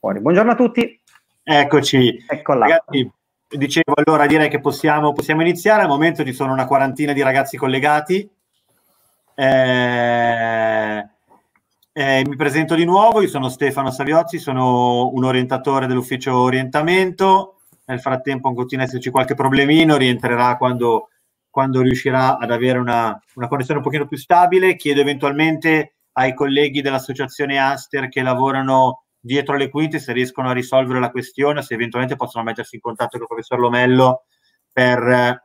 Fuori. Buongiorno a tutti. Eccoci. Eccola. Ragazzi, dicevo allora direi che possiamo, possiamo, iniziare. Al momento ci sono una quarantina di ragazzi collegati. Eh, eh, mi presento di nuovo, io sono Stefano Saviozzi, sono un orientatore dell'ufficio orientamento. Nel frattempo continua ad esserci qualche problemino, rientrerà quando, quando riuscirà ad avere una, una connessione un pochino più stabile. Chiedo eventualmente ai colleghi dell'associazione Aster che lavorano dietro le quinte se riescono a risolvere la questione, se eventualmente possono mettersi in contatto con il professor Lomello per eh,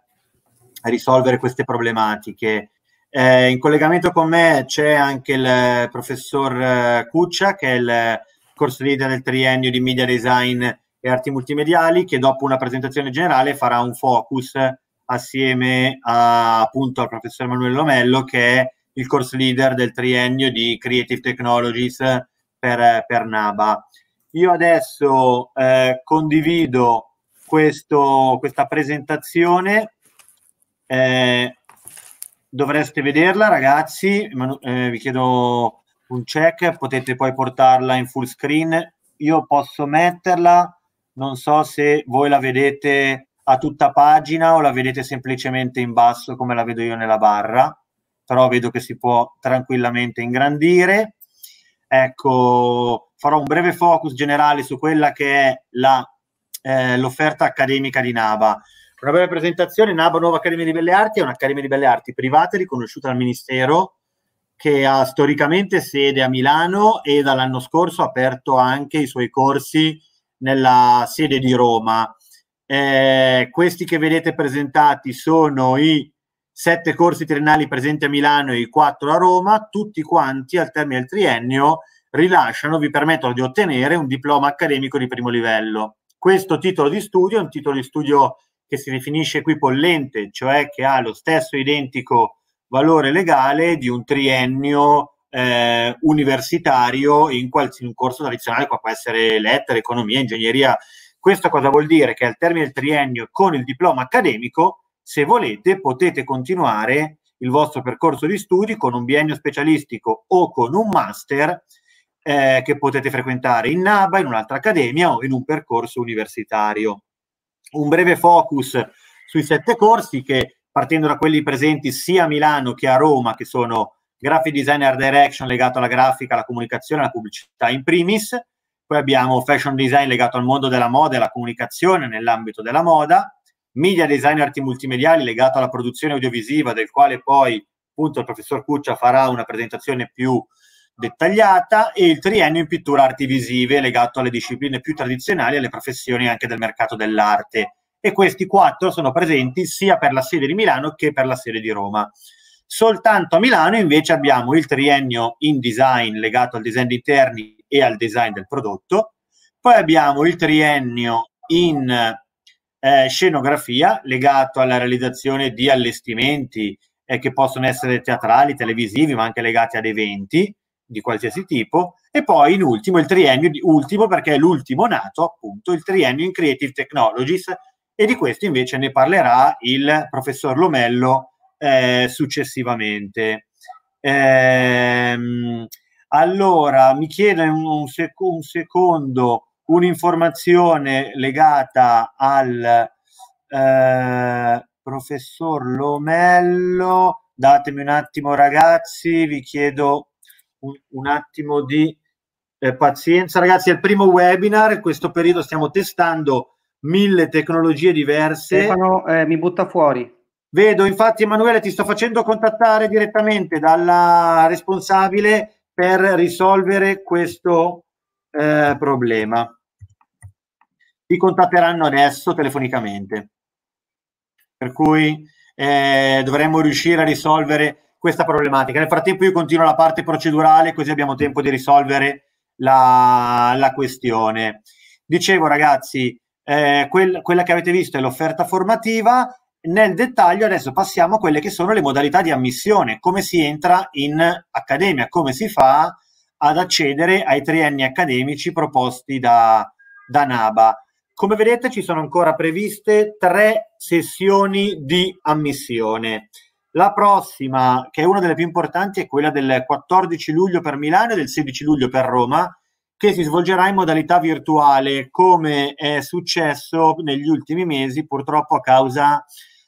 risolvere queste problematiche. Eh, in collegamento con me c'è anche il eh, professor eh, Cuccia, che è il corso leader del triennio di media design e arti multimediali, che dopo una presentazione generale farà un focus assieme a, appunto al professor Emanuele Lomello, che è il course leader del triennio di Creative Technologies per, per Naba. Io adesso eh, condivido questo, questa presentazione. Eh, dovreste vederla, ragazzi. eh, vi chiedo un check, potete poi portarla in full screen. Io posso metterla, non so se voi la vedete a tutta pagina o la vedete semplicemente in basso come la vedo io nella barra, però vedo che si può tranquillamente ingrandire. Ecco, farò un breve focus generale su quella che è la, eh, l'offerta accademica di NABA. Una breve presentazione, NABA Nuova Accademia di Belle Arti è un'accademia di belle arti privata riconosciuta dal Ministero che ha storicamente sede a Milano e dall'anno scorso ha aperto anche i suoi corsi nella sede di Roma. Eh, questi che vedete presentati sono i sette corsi triennali presenti a Milano e i quattro a Roma, tutti quanti al termine del triennio rilasciano, vi permettono di ottenere un diploma accademico di primo livello. Questo titolo di studio è un titolo di studio che si definisce qui pollente, cioè che ha lo stesso identico valore legale di un triennio eh, universitario in, qual- un corso tradizionale, qua può essere lettere, economia, ingegneria. Questo cosa vuol dire? Che al termine del triennio con il diploma accademico se volete potete continuare il vostro percorso di studi con un biennio specialistico o con un master eh, che potete frequentare in NABA, in un'altra accademia o in un percorso universitario. Un breve focus sui sette corsi che partendo da quelli presenti sia a Milano che a Roma, che sono Graphic Designer Direction legato alla grafica, alla comunicazione, alla pubblicità in primis, poi abbiamo Fashion Design legato al mondo della moda e alla comunicazione nell'ambito della moda, media design arti multimediali legato alla produzione audiovisiva, del quale poi appunto il professor Cuccia farà una presentazione più dettagliata e il triennio in pittura arti visive legato alle discipline più tradizionali e alle professioni anche del mercato dell'arte. E questi quattro sono presenti sia per la sede di Milano che per la sede di Roma. Soltanto a Milano invece abbiamo il triennio in design legato al design di interni e al design del prodotto, poi abbiamo il triennio in eh, scenografia legato alla realizzazione di allestimenti eh, che possono essere teatrali, televisivi, ma anche legati ad eventi di qualsiasi tipo. E poi in ultimo il triennio, ultimo perché è l'ultimo nato appunto, il triennio in Creative Technologies e di questo invece ne parlerà il professor Lomello eh, successivamente. Ehm, allora, mi chiede un, sec- un secondo un'informazione legata al eh, professor Lomello. Datemi un attimo, ragazzi, vi chiedo un, un attimo di eh, pazienza. Ragazzi, è il primo webinar, in questo periodo stiamo testando mille tecnologie diverse. Stefano, eh, mi butta fuori. Vedo, infatti, Emanuele, ti sto facendo contattare direttamente dalla responsabile per risolvere questo eh, problema. Ti contatteranno adesso telefonicamente, per cui eh, dovremmo riuscire a risolvere questa problematica. Nel frattempo io continuo la parte procedurale così abbiamo tempo di risolvere la, la questione. Dicevo ragazzi, eh, quel, quella che avete visto è l'offerta formativa, nel dettaglio adesso passiamo a quelle che sono le modalità di ammissione, come si entra in accademia, come si fa ad accedere ai trienni accademici proposti da, da NABA. Come vedete ci sono ancora previste tre sessioni di ammissione. La prossima, che è una delle più importanti, è quella del 14 luglio per Milano e del 16 luglio per Roma, che si svolgerà in modalità virtuale, come è successo negli ultimi mesi, purtroppo a causa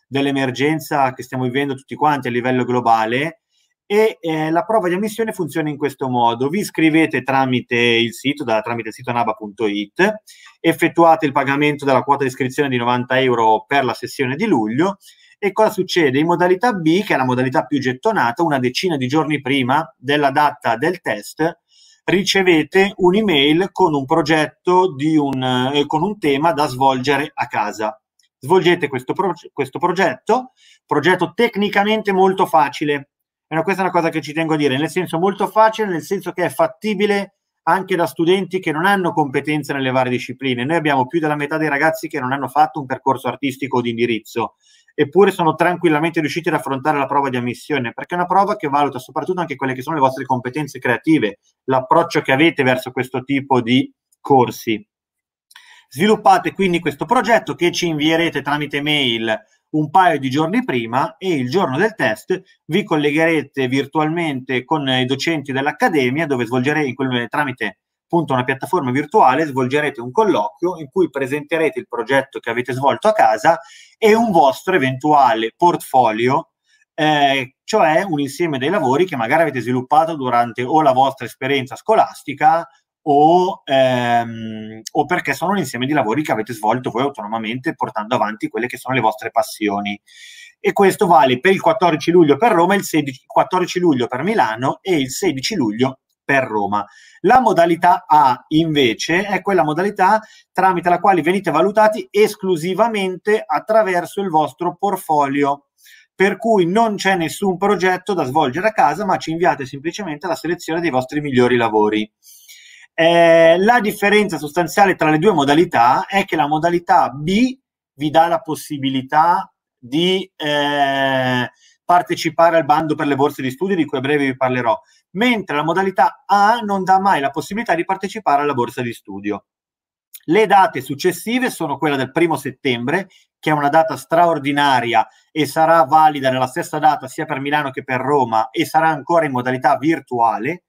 dell'emergenza che stiamo vivendo tutti quanti a livello globale e eh, la prova di ammissione funziona in questo modo. Vi iscrivete tramite il sito, da, tramite il sito naba.it, effettuate il pagamento della quota di iscrizione di 90 euro per la sessione di luglio e cosa succede? In modalità B, che è la modalità più gettonata, una decina di giorni prima della data del test, ricevete un'email con un progetto di un, eh, con un tema da svolgere a casa. Svolgete questo, pro- questo progetto, progetto tecnicamente molto facile, però questa è una cosa che ci tengo a dire, nel senso molto facile, nel senso che è fattibile anche da studenti che non hanno competenze nelle varie discipline. Noi abbiamo più della metà dei ragazzi che non hanno fatto un percorso artistico o di indirizzo, eppure sono tranquillamente riusciti ad affrontare la prova di ammissione, perché è una prova che valuta soprattutto anche quelle che sono le vostre competenze creative, l'approccio che avete verso questo tipo di corsi. Sviluppate quindi questo progetto che ci invierete tramite mail un paio di giorni prima e il giorno del test vi collegherete virtualmente con i docenti dell'Accademia dove svolgerete in quel, tramite appunto una piattaforma virtuale, svolgerete un colloquio in cui presenterete il progetto che avete svolto a casa e un vostro eventuale portfolio, eh, cioè un insieme dei lavori che magari avete sviluppato durante o la vostra esperienza scolastica o, ehm, o, perché sono un insieme di lavori che avete svolto voi autonomamente portando avanti quelle che sono le vostre passioni. E questo vale per il 14 luglio per Roma, il 16, 14 luglio per Milano e il 16 luglio per Roma. La modalità A invece è quella modalità tramite la quale venite valutati esclusivamente attraverso il vostro portfolio per cui non c'è nessun progetto da svolgere a casa, ma ci inviate semplicemente la selezione dei vostri migliori lavori. Eh, la differenza sostanziale tra le due modalità è che la modalità B vi dà la possibilità di eh, partecipare al bando per le borse di studio di cui a breve vi parlerò, mentre la modalità A non dà mai la possibilità di partecipare alla borsa di studio. Le date successive sono quella del primo settembre, che è una data straordinaria e sarà valida nella stessa data sia per Milano che per Roma e sarà ancora in modalità virtuale,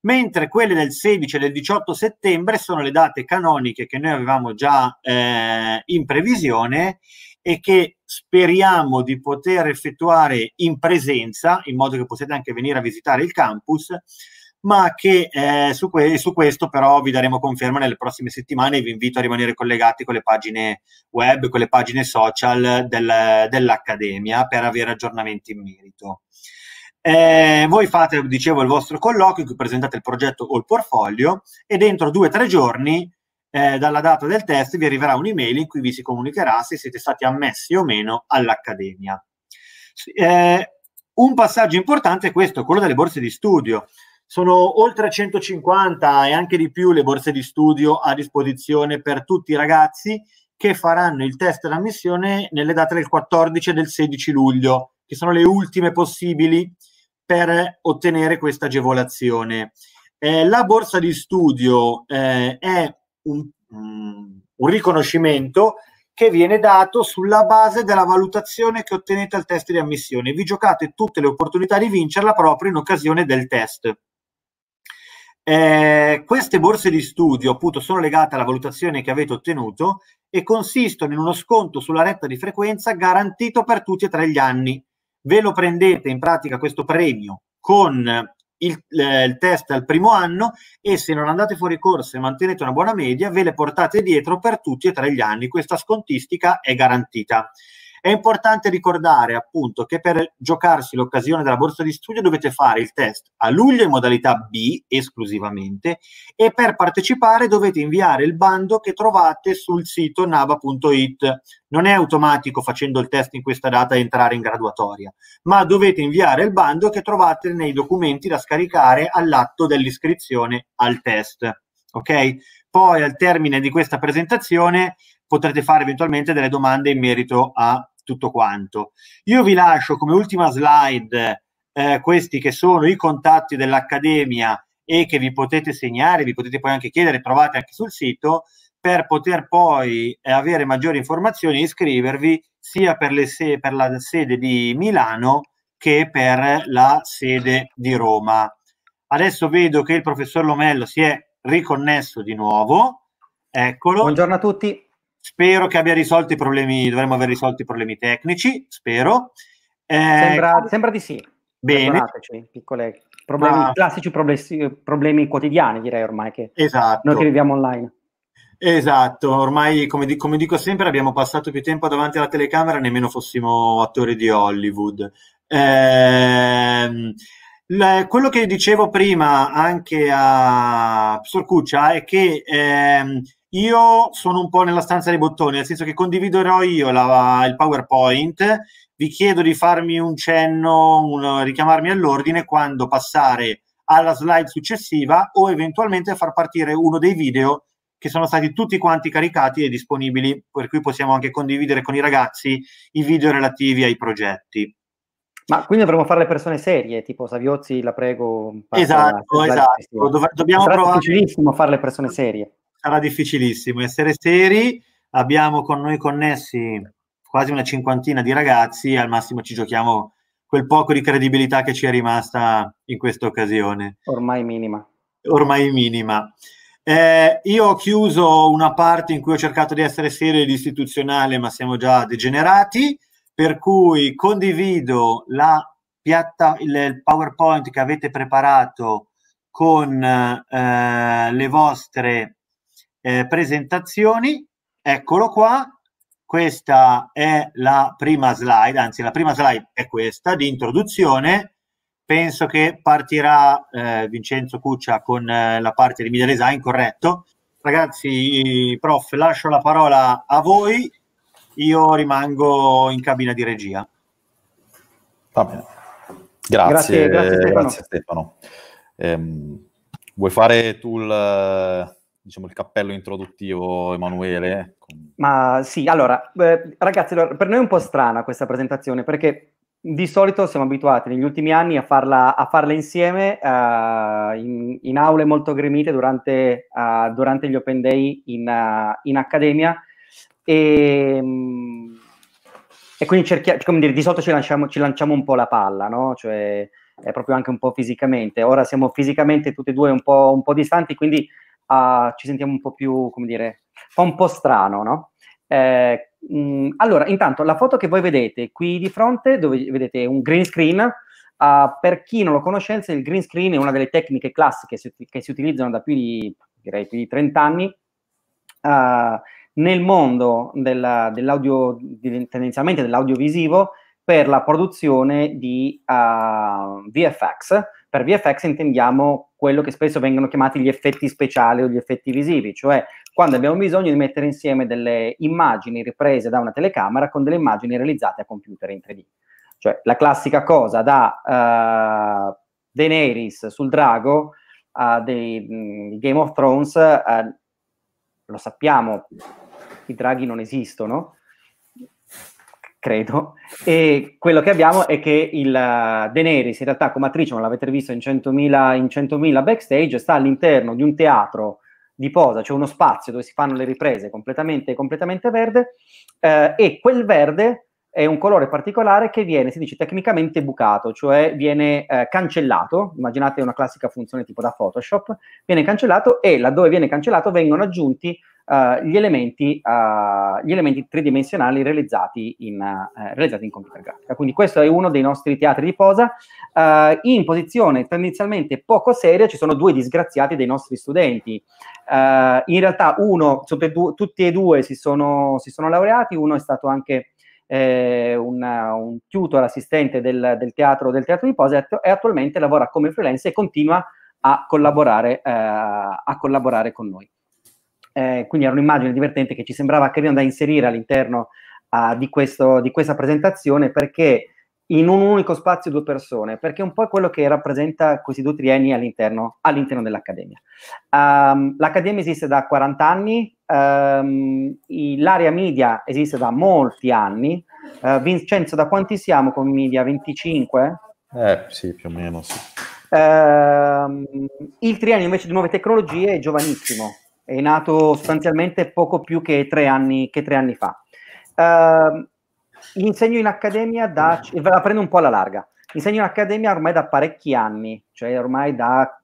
mentre quelle del 16 e del 18 settembre sono le date canoniche che noi avevamo già eh, in previsione e che speriamo di poter effettuare in presenza, in modo che possiate anche venire a visitare il campus, ma che eh, su, que- su, questo però vi daremo conferma nelle prossime settimane e vi invito a rimanere collegati con le pagine web, con le pagine social del- dell'Accademia per avere aggiornamenti in merito. Eh, voi fate, dicevo, il vostro colloquio in cui presentate il progetto o il portfolio e dentro due o tre giorni eh, dalla data del test vi arriverà un'email in cui vi si comunicherà se siete stati ammessi o meno all'accademia. Eh, un passaggio importante è questo, quello delle borse di studio. Sono oltre 150 e anche di più le borse di studio a disposizione per tutti i ragazzi che faranno il test d'ammissione nelle date del 14 e del 16 luglio, che sono le ultime possibili per ottenere questa agevolazione. Eh, la borsa di studio eh, è un, mm, un, riconoscimento che viene dato sulla base della valutazione che ottenete al test di ammissione. Vi giocate tutte le opportunità di vincerla proprio in occasione del test. Eh, queste borse di studio appunto sono legate alla valutazione che avete ottenuto e consistono in uno sconto sulla retta di frequenza garantito per tutti e tre gli anni ve lo prendete in pratica questo premio con il, eh, il, test al primo anno e se non andate fuori corso e mantenete una buona media ve le portate dietro per tutti e tre gli anni. Questa scontistica è garantita. È importante ricordare appunto che per giocarsi l'occasione della borsa di studio dovete fare il test a luglio in modalità B esclusivamente e per partecipare dovete inviare il bando che trovate sul sito naba.it. Non è automatico facendo il test in questa data entrare in graduatoria, ma dovete inviare il bando che trovate nei documenti da scaricare all'atto dell'iscrizione al test. Ok? Poi al termine di questa presentazione potrete fare eventualmente delle domande in merito a tutto quanto. Io vi lascio come ultima slide eh, questi che sono i contatti dell'Accademia e che vi potete segnare, vi potete poi anche chiedere, trovate anche sul sito, per poter poi eh, avere maggiori informazioni e iscrivervi sia per, se- per la sede di Milano che per la sede di Roma. Adesso vedo che il professor Lomello si è riconnesso di nuovo. Eccolo. Buongiorno a tutti. Spero che abbia risolto i problemi, dovremmo aver risolto i problemi tecnici, spero. Eh, sembra, sembra, di sì. Bene. Piccole, problemi, Ma... Classici problemi, problemi, quotidiani, direi ormai, che esatto. noi che viviamo online. Esatto, ormai come, come, dico sempre abbiamo passato più tempo davanti alla telecamera nemmeno fossimo attori di Hollywood. Eh, le, quello che dicevo prima anche a Sorcuccia è che eh, io sono un po' nella stanza dei bottoni, nel senso che condividerò io la, il PowerPoint, vi chiedo di farmi un cenno, un, richiamarmi all'ordine quando passare alla slide successiva o eventualmente far partire uno dei video che sono stati tutti quanti caricati e disponibili, per cui possiamo anche condividere con i ragazzi i video relativi ai progetti. Ma quindi dovremmo fare le persone serie, tipo Saviozzi, la prego. Esatto, esatto. Dov- dobbiamo Sarà provare. difficilissimo fare le persone serie sarà difficilissimo essere seri. Abbiamo con noi connessi quasi una cinquantina di ragazzi, al massimo ci giochiamo quel poco di credibilità che ci è rimasta in questa occasione. Ormai minima. Ormai minima. Eh, io ho chiuso una parte in cui ho cercato di essere serio ed istituzionale, ma siamo già degenerati, per cui condivido la piatta, il PowerPoint che avete preparato con eh, le vostre eh, presentazioni, eccolo qua, questa è la prima slide, anzi la prima slide è questa di introduzione, penso che partirà eh, Vincenzo Cuccia con eh, la parte di media design, corretto. Ragazzi, prof, lascio la parola a voi, io rimango in cabina di regia. Va bene. Grazie, grazie, grazie Stefano. Grazie Stefano. Ehm, vuoi fare tu il diciamo, il cappello introduttivo, Emanuele. Ma sì, allora, eh, ragazzi, allora, per noi è un po' strana questa presentazione perché di solito siamo abituati negli ultimi anni a farla, a farla insieme uh, in, in, aule molto gremite durante, uh, durante gli open day in, uh, in accademia e, ehm, e quindi cerchiamo, come dire, di solito ci lanciamo, ci lanciamo un po' la palla, no? Cioè, è proprio anche un po' fisicamente. Ora siamo fisicamente tutti e due un po', un po distanti, quindi uh, ci sentiamo un po' più, come dire, fa un po' strano, no? Eh, mh, allora, intanto la foto che voi vedete qui di fronte, dove vedete un green screen, uh, per chi non lo conoscesse, il green screen è una delle tecniche classiche si, che si utilizzano da più di, direi, più di 30 anni uh, ah, nel mondo del, dell'audio, tendenzialmente dell'audiovisivo, per la produzione di uh, VFX, per VFX intendiamo quello che spesso vengono chiamati gli effetti speciali o gli effetti visivi, cioè quando abbiamo bisogno di mettere insieme delle immagini riprese da una telecamera con delle immagini realizzate a computer in 3D. Cioè la classica cosa da uh, Daenerys sul drago uh, di mm, Game of Thrones, uh, lo sappiamo, i draghi non esistono, credo, e quello che abbiamo è che il eh, De Neri, in realtà come attrice, non l'avete visto in 100.000, in 100.000 backstage, sta all'interno di un teatro di posa, c'è cioè uno spazio dove si fanno le riprese completamente, completamente verde, eh, e quel verde è un colore particolare che viene, si dice tecnicamente bucato, cioè viene eh, cancellato, immaginate una classica funzione tipo da Photoshop, viene cancellato e laddove viene cancellato vengono aggiunti eh, gli, elementi, eh, gli, elementi, tridimensionali realizzati in, eh, realizzati in, computer grafica. Quindi questo è uno dei nostri teatri di posa. Eh, in posizione tendenzialmente poco seria ci sono due disgraziati dei nostri studenti. Eh, in realtà uno, tutti e due si sono, si sono laureati, uno è stato anche eh, una, un tutor assistente del, del, teatro, del teatro di Posa e attualmente lavora come freelance e continua a collaborare, eh, a collaborare con noi. Eh, quindi era un'immagine divertente che ci sembrava carina da inserire all'interno uh, di, questo, di, questa presentazione perché in un unico spazio due persone, perché è un po' quello che rappresenta questi due trienni all'interno, all'interno dell'Accademia. Um, L'Accademia esiste da 40 anni, um, l'area media esiste da molti anni. Uh, Vincenzo, da quanti siamo con media? 25? Eh sì, più o meno sì. Uh, il triennio invece di nuove tecnologie è giovanissimo, è nato sostanzialmente poco più che tre anni, che tre anni fa. Uh, Insegno in accademia da... la prendo un po' alla larga. Insegno in accademia ormai da parecchi anni, cioè ormai da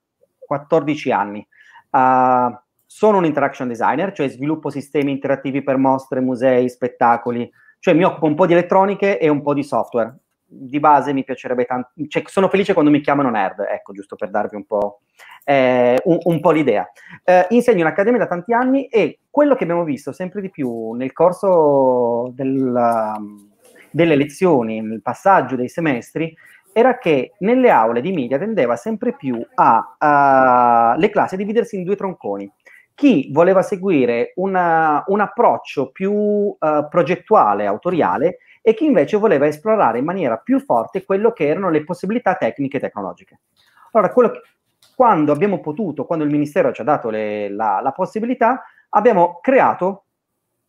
14 anni. Uh, sono un interaction designer, cioè sviluppo sistemi interattivi per mostre, musei, spettacoli, cioè mi occupo un po' di elettroniche e un po' di software. Di base mi piacerebbe tanto, cioè, sono felice quando mi chiamano nerd, ecco, giusto per darvi un po', eh, un, un po l'idea. Eh, insegno in accademia da tanti anni e quello che abbiamo visto sempre di più nel corso del delle lezioni, nel passaggio dei semestri, era che nelle aule di media tendeva sempre più a, a le classi a dividersi in due tronconi. Chi voleva seguire una, un approccio più uh, progettuale, autoriale, e chi invece voleva esplorare in maniera più forte quello che erano le possibilità tecniche e tecnologiche. Allora, che, quando abbiamo potuto, quando il Ministero ci ha dato le, la, la, possibilità, abbiamo creato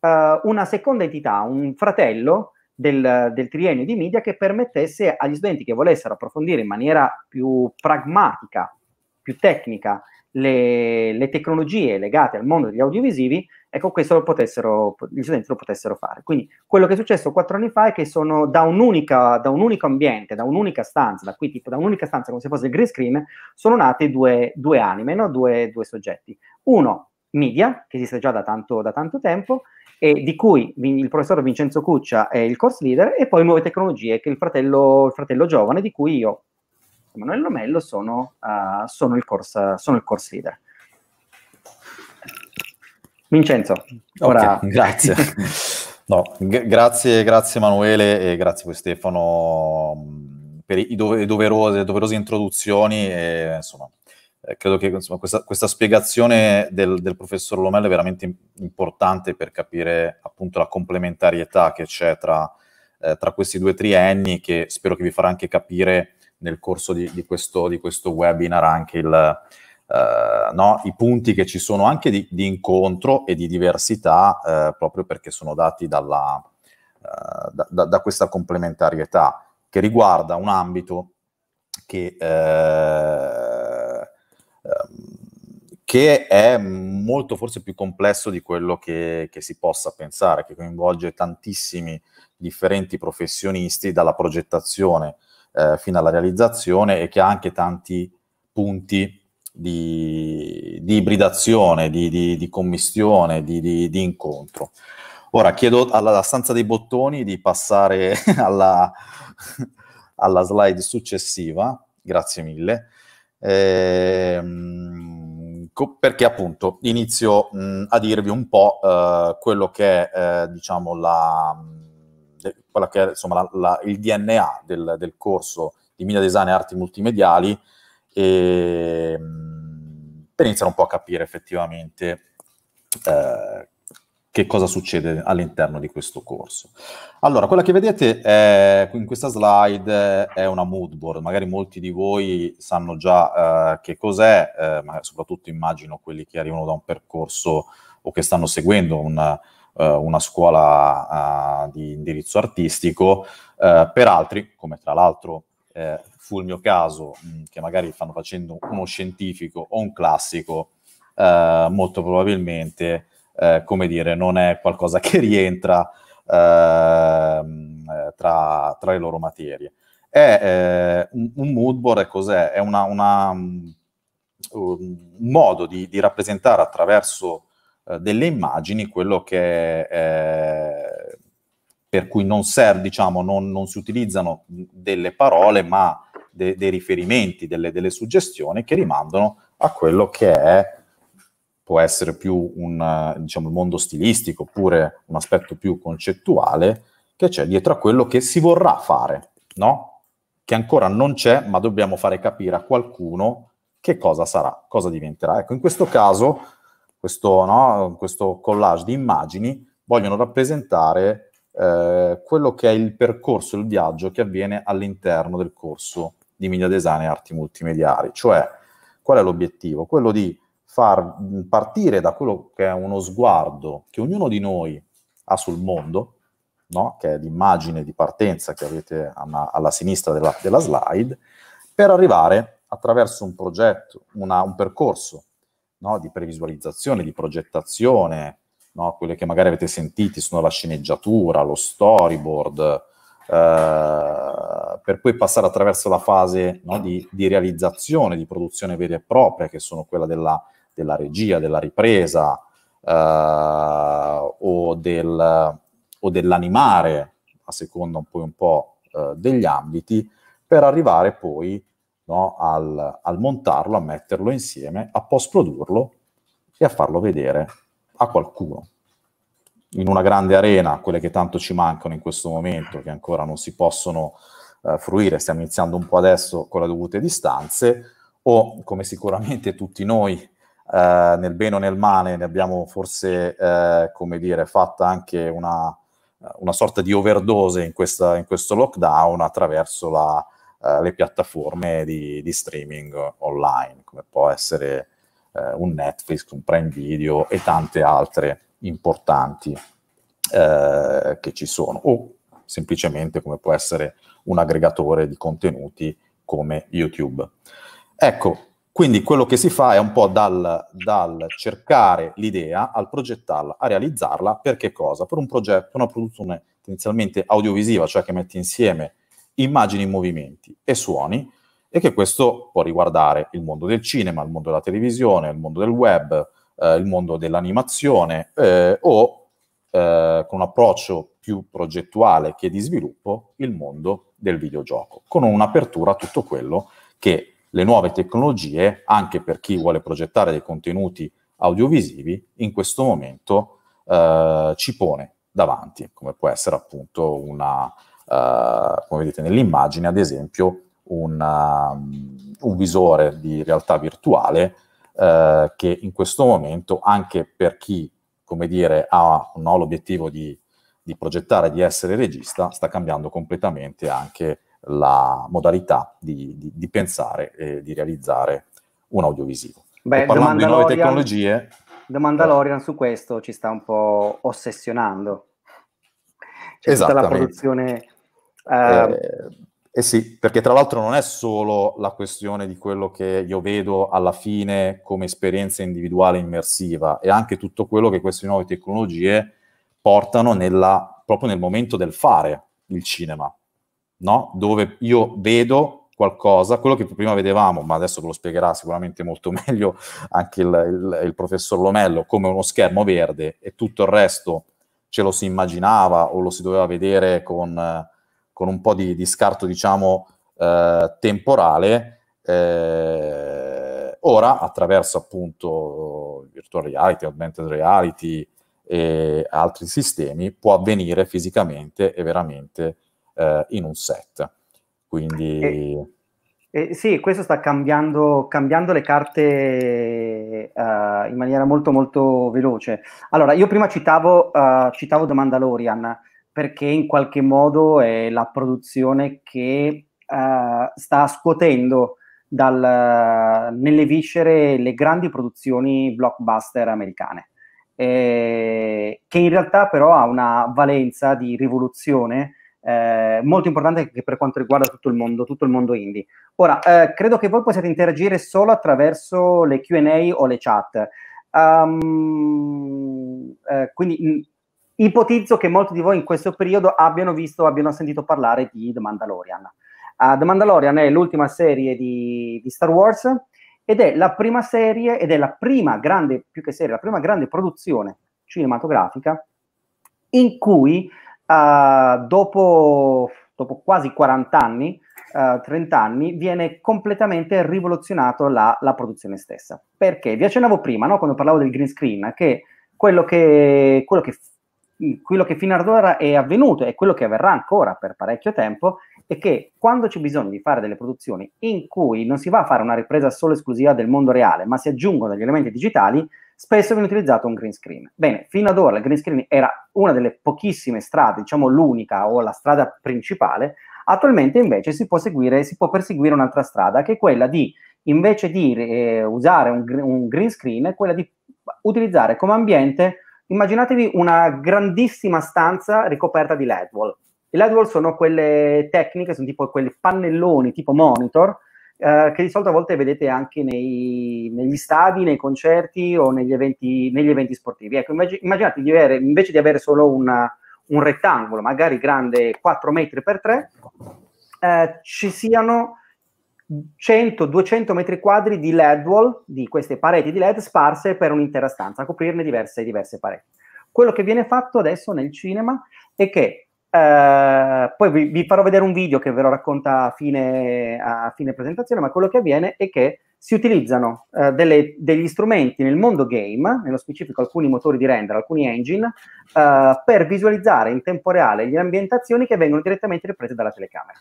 uh, una seconda entità, un fratello, del, del, triennio di media che permettesse agli studenti che volessero approfondire in maniera più pragmatica, più tecnica, le, le tecnologie legate al mondo degli audiovisivi, ecco questo lo potessero, gli studenti lo potessero fare. Quindi quello che è successo quattro anni fa è che sono da, da un unico ambiente, da un'unica stanza, da qui tipo da un'unica stanza come se fosse il green screen, sono nate due, due anime, no? due, due, soggetti. Uno, media, che esiste già da tanto, da tanto tempo, e di cui il professor Vincenzo Cuccia è il course leader, e poi Nuove Tecnologie, che è il fratello, il fratello giovane, di cui io, Emanuele Lomello, sono, uh, sono, il course, sono il course leader. Vincenzo, ora... Okay, grazie. no, g- grazie, grazie Emanuele e grazie poi Stefano mm, per le doverose, doverose, introduzioni e insomma eh, credo che insomma, questa, questa, spiegazione del, del professor Lomel è veramente importante per capire appunto la complementarietà che c'è tra, eh, tra, questi due trienni, che spero che vi farà anche capire nel corso di, di, questo, di questo, webinar anche il, eh, no, i punti che ci sono anche di, di incontro e di diversità, eh, proprio perché sono dati dalla, eh, da, da, da questa complementarietà che riguarda un ambito che eh, che è molto forse più complesso di quello che, che si possa pensare, che coinvolge tantissimi differenti professionisti dalla progettazione eh, fino alla realizzazione e che ha anche tanti punti di, di ibridazione, di, di, di commistione, di, incontro. Ora chiedo alla stanza dei bottoni di passare alla, alla slide successiva, grazie mille. Ehm, ecco perché appunto inizio mh, mm, a dirvi un po' eh, quello che è, eh, diciamo, la, mm, de, che è insomma, la, la, il DNA del, del, corso di Media Design e Arti Multimediali, e, mh, mm, per iniziare un po' a capire effettivamente eh, che cosa succede all'interno di questo corso. Allora, quella che vedete è, in questa slide è una mood board, magari molti di voi sanno già eh, che cos'è, eh, ma soprattutto immagino quelli che arrivano da un percorso o che stanno seguendo una, eh, una scuola eh, di indirizzo artistico, eh, per altri, come tra l'altro eh, fu il mio caso, mh, mm, che magari stanno facendo uno scientifico o un classico, molto probabilmente eh, come dire, non è qualcosa che rientra ehm, tra, tra, le loro materie. È eh, un, un mood board, cos'è? È una, una, mm, un modo di, di rappresentare attraverso eh, delle immagini, quello che eh, per cui non serve, diciamo, non, non, si utilizzano delle parole, ma de, dei riferimenti, delle, delle, suggestioni che rimandano a quello che è può essere più un eh, diciamo, mondo stilistico oppure un aspetto più concettuale che c'è dietro a quello che si vorrà fare, no? Che ancora non c'è, ma dobbiamo fare capire a qualcuno che cosa sarà, cosa diventerà. Ecco, in questo caso, questo, no, questo collage di immagini vogliono rappresentare eh, quello che è il percorso, il viaggio che avviene all'interno del corso di media design e arti multimediali, cioè qual è l'obiettivo? Quello di far mm, partire da quello che è uno sguardo che ognuno di noi ha sul mondo, no? che è l'immagine di partenza che avete alla, alla sinistra della, della, slide, per arrivare attraverso un progetto, una, un percorso no? di previsualizzazione, di progettazione, no? quelle che magari avete sentiti sono la sceneggiatura, lo storyboard, Uh, per poi passare attraverso la fase no, di, di, realizzazione, di produzione vera e propria, che sono quella della della regia, della ripresa eh, o, del, o, dell'animare, a seconda un po', un po' eh, degli ambiti, per arrivare poi no, al, al montarlo, a metterlo insieme, a post-produrlo e a farlo vedere a qualcuno in una grande arena, quelle che tanto ci mancano in questo momento, che ancora non si possono eh, fruire, stiamo iniziando un po' adesso con le dovute distanze, o come sicuramente tutti noi eh, nel bene o nel male ne abbiamo forse, eh, come dire, fatta anche una, una sorta di overdose in, questa, in questo lockdown attraverso la, eh, le piattaforme di, di, streaming online, come può essere eh, un Netflix, un Prime Video e tante altre importanti eh, che ci sono, o semplicemente come può essere un aggregatore di contenuti come YouTube. Ecco, quindi quello che si fa è un po' dal, dal cercare l'idea al progettarla, a realizzarla, perché cosa? Per un progetto, una produzione tendenzialmente audiovisiva, cioè che mette insieme immagini, movimenti e suoni, e che questo può riguardare il mondo del cinema, il mondo della televisione, il mondo del web, eh, il mondo dell'animazione, eh, o eh, con un approccio più progettuale che di sviluppo, il mondo del videogioco, con un'apertura a tutto quello che le nuove tecnologie, anche per chi vuole progettare dei contenuti audiovisivi, in questo momento eh, ci pone davanti, come può essere appunto una, eh, come vedete nell'immagine, ad esempio, una, um, un visore di realtà virtuale eh, che in questo momento, anche per chi, come dire, ha no, l'obiettivo di, di progettare, di essere regista, sta cambiando completamente anche la modalità di, di, di pensare e di realizzare un audiovisivo. Beh, parlando di nuove tecnologie... The Mandalorian su questo ci sta un po' ossessionando. C'è tutta la produzione... Eh, eh, eh sì, perché tra l'altro non è solo la questione di quello che io vedo alla fine come esperienza individuale immersiva, è anche tutto quello che queste nuove tecnologie portano nella, proprio nel momento del fare il cinema no? dove io vedo qualcosa, quello che prima vedevamo, ma adesso ve lo spiegherà sicuramente molto meglio anche il, il, il professor Lomello, come uno schermo verde e tutto il resto ce lo si immaginava o lo si doveva vedere con, con un po' di, di scarto, diciamo, eh, temporale. Eh, ora, attraverso appunto virtual reality, augmented reality e altri sistemi, può avvenire fisicamente e veramente eh, in un set. Quindi... Eh, eh, sì, questo sta cambiando, cambiando le carte uh, in maniera molto molto veloce. Allora, io prima citavo, uh, citavo The Mandalorian perché in qualche modo è la produzione che uh, sta scuotendo dal, nelle viscere le grandi produzioni blockbuster americane, eh, che in realtà però ha una valenza di rivoluzione eh, molto importante anche per quanto riguarda tutto il mondo, tutto il mondo indie. Ora, eh, credo che voi possiate interagire solo attraverso le QA o le chat. Um, eh, quindi mm, ipotizzo che molti di voi in questo periodo abbiano visto, o abbiano sentito parlare di The Mandalorian. Uh, The Mandalorian è l'ultima serie di, di Star Wars ed è la prima serie, ed è la prima grande, più che serie, la prima grande produzione cinematografica in cui uh, dopo, dopo, quasi 40 anni, uh, ah, 30 anni, viene completamente rivoluzionata la, la, produzione stessa. Perché? Vi accennavo prima, no? quando parlavo del green screen, che quello che, quello che quello che fino ad ora è avvenuto e quello che avverrà ancora per parecchio tempo è che quando c'è bisogno di fare delle produzioni in cui non si va a fare una ripresa solo esclusiva del mondo reale, ma si aggiungono degli elementi digitali, spesso viene utilizzato un green screen. Bene, fino ad ora il green screen era una delle pochissime strade, diciamo l'unica o la strada principale, attualmente invece si può, seguire, si può perseguire un'altra strada, che è quella di, invece di eh, usare un, un green screen, quella di utilizzare come ambiente, immaginatevi una grandissima stanza ricoperta di LED wall. I LED wall sono quelle tecniche, sono tipo quei pannelloni tipo monitor, eh, che di solito a volte vedete anche nei, negli stadi, nei concerti o negli eventi, negli eventi sportivi. Ecco, immag- immaginate di avere, invece di avere solo una, un rettangolo, magari grande 4 metri per 3, eh, ci siano 100-200 metri quadri di LED wall, di queste pareti di LED sparse per un'intera stanza, a coprirne diverse, diverse pareti. Quello che viene fatto adesso nel cinema è che eh, poi vi, vi, farò vedere un video che ve lo racconta a fine, a fine presentazione, ma quello che avviene è che si utilizzano uh, delle, degli strumenti nel mondo game, nello specifico alcuni motori di render, alcuni engine, uh, per visualizzare in tempo reale le ambientazioni che vengono direttamente riprese dalla telecamera.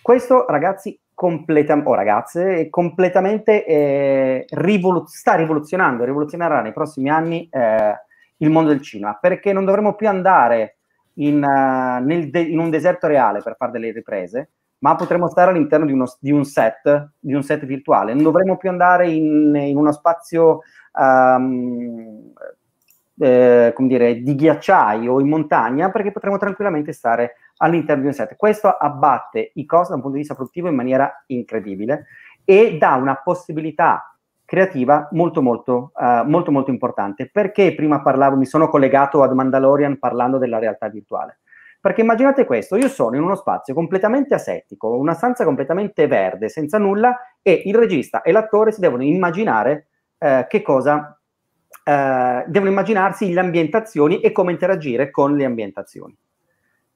Questo, ragazzi, completa- oh, ragazze, è completamente eh, rivolu- sta rivoluzionando, rivoluzionerà nei prossimi anni eh, il mondo del cinema, perché non dovremo più andare in, uh, de- in un deserto reale per fare delle riprese, ma potremmo stare all'interno di, uno, di, un set, di un set virtuale. Non dovremmo più andare in, in uno spazio, um, eh, come dire, di ghiacciai o in montagna, perché potremmo tranquillamente stare all'interno di un set. Questo abbatte i costi da un punto di vista produttivo in maniera incredibile e dà una possibilità creativa molto molto, uh, molto molto importante. Perché prima parlavo, mi sono collegato ad Mandalorian parlando della realtà virtuale? Perché immaginate questo, io sono in uno spazio completamente asettico, una stanza completamente verde, senza nulla, e il regista e l'attore si devono immaginare uh, che cosa, uh, devono immaginarsi le ambientazioni e come interagire con le ambientazioni.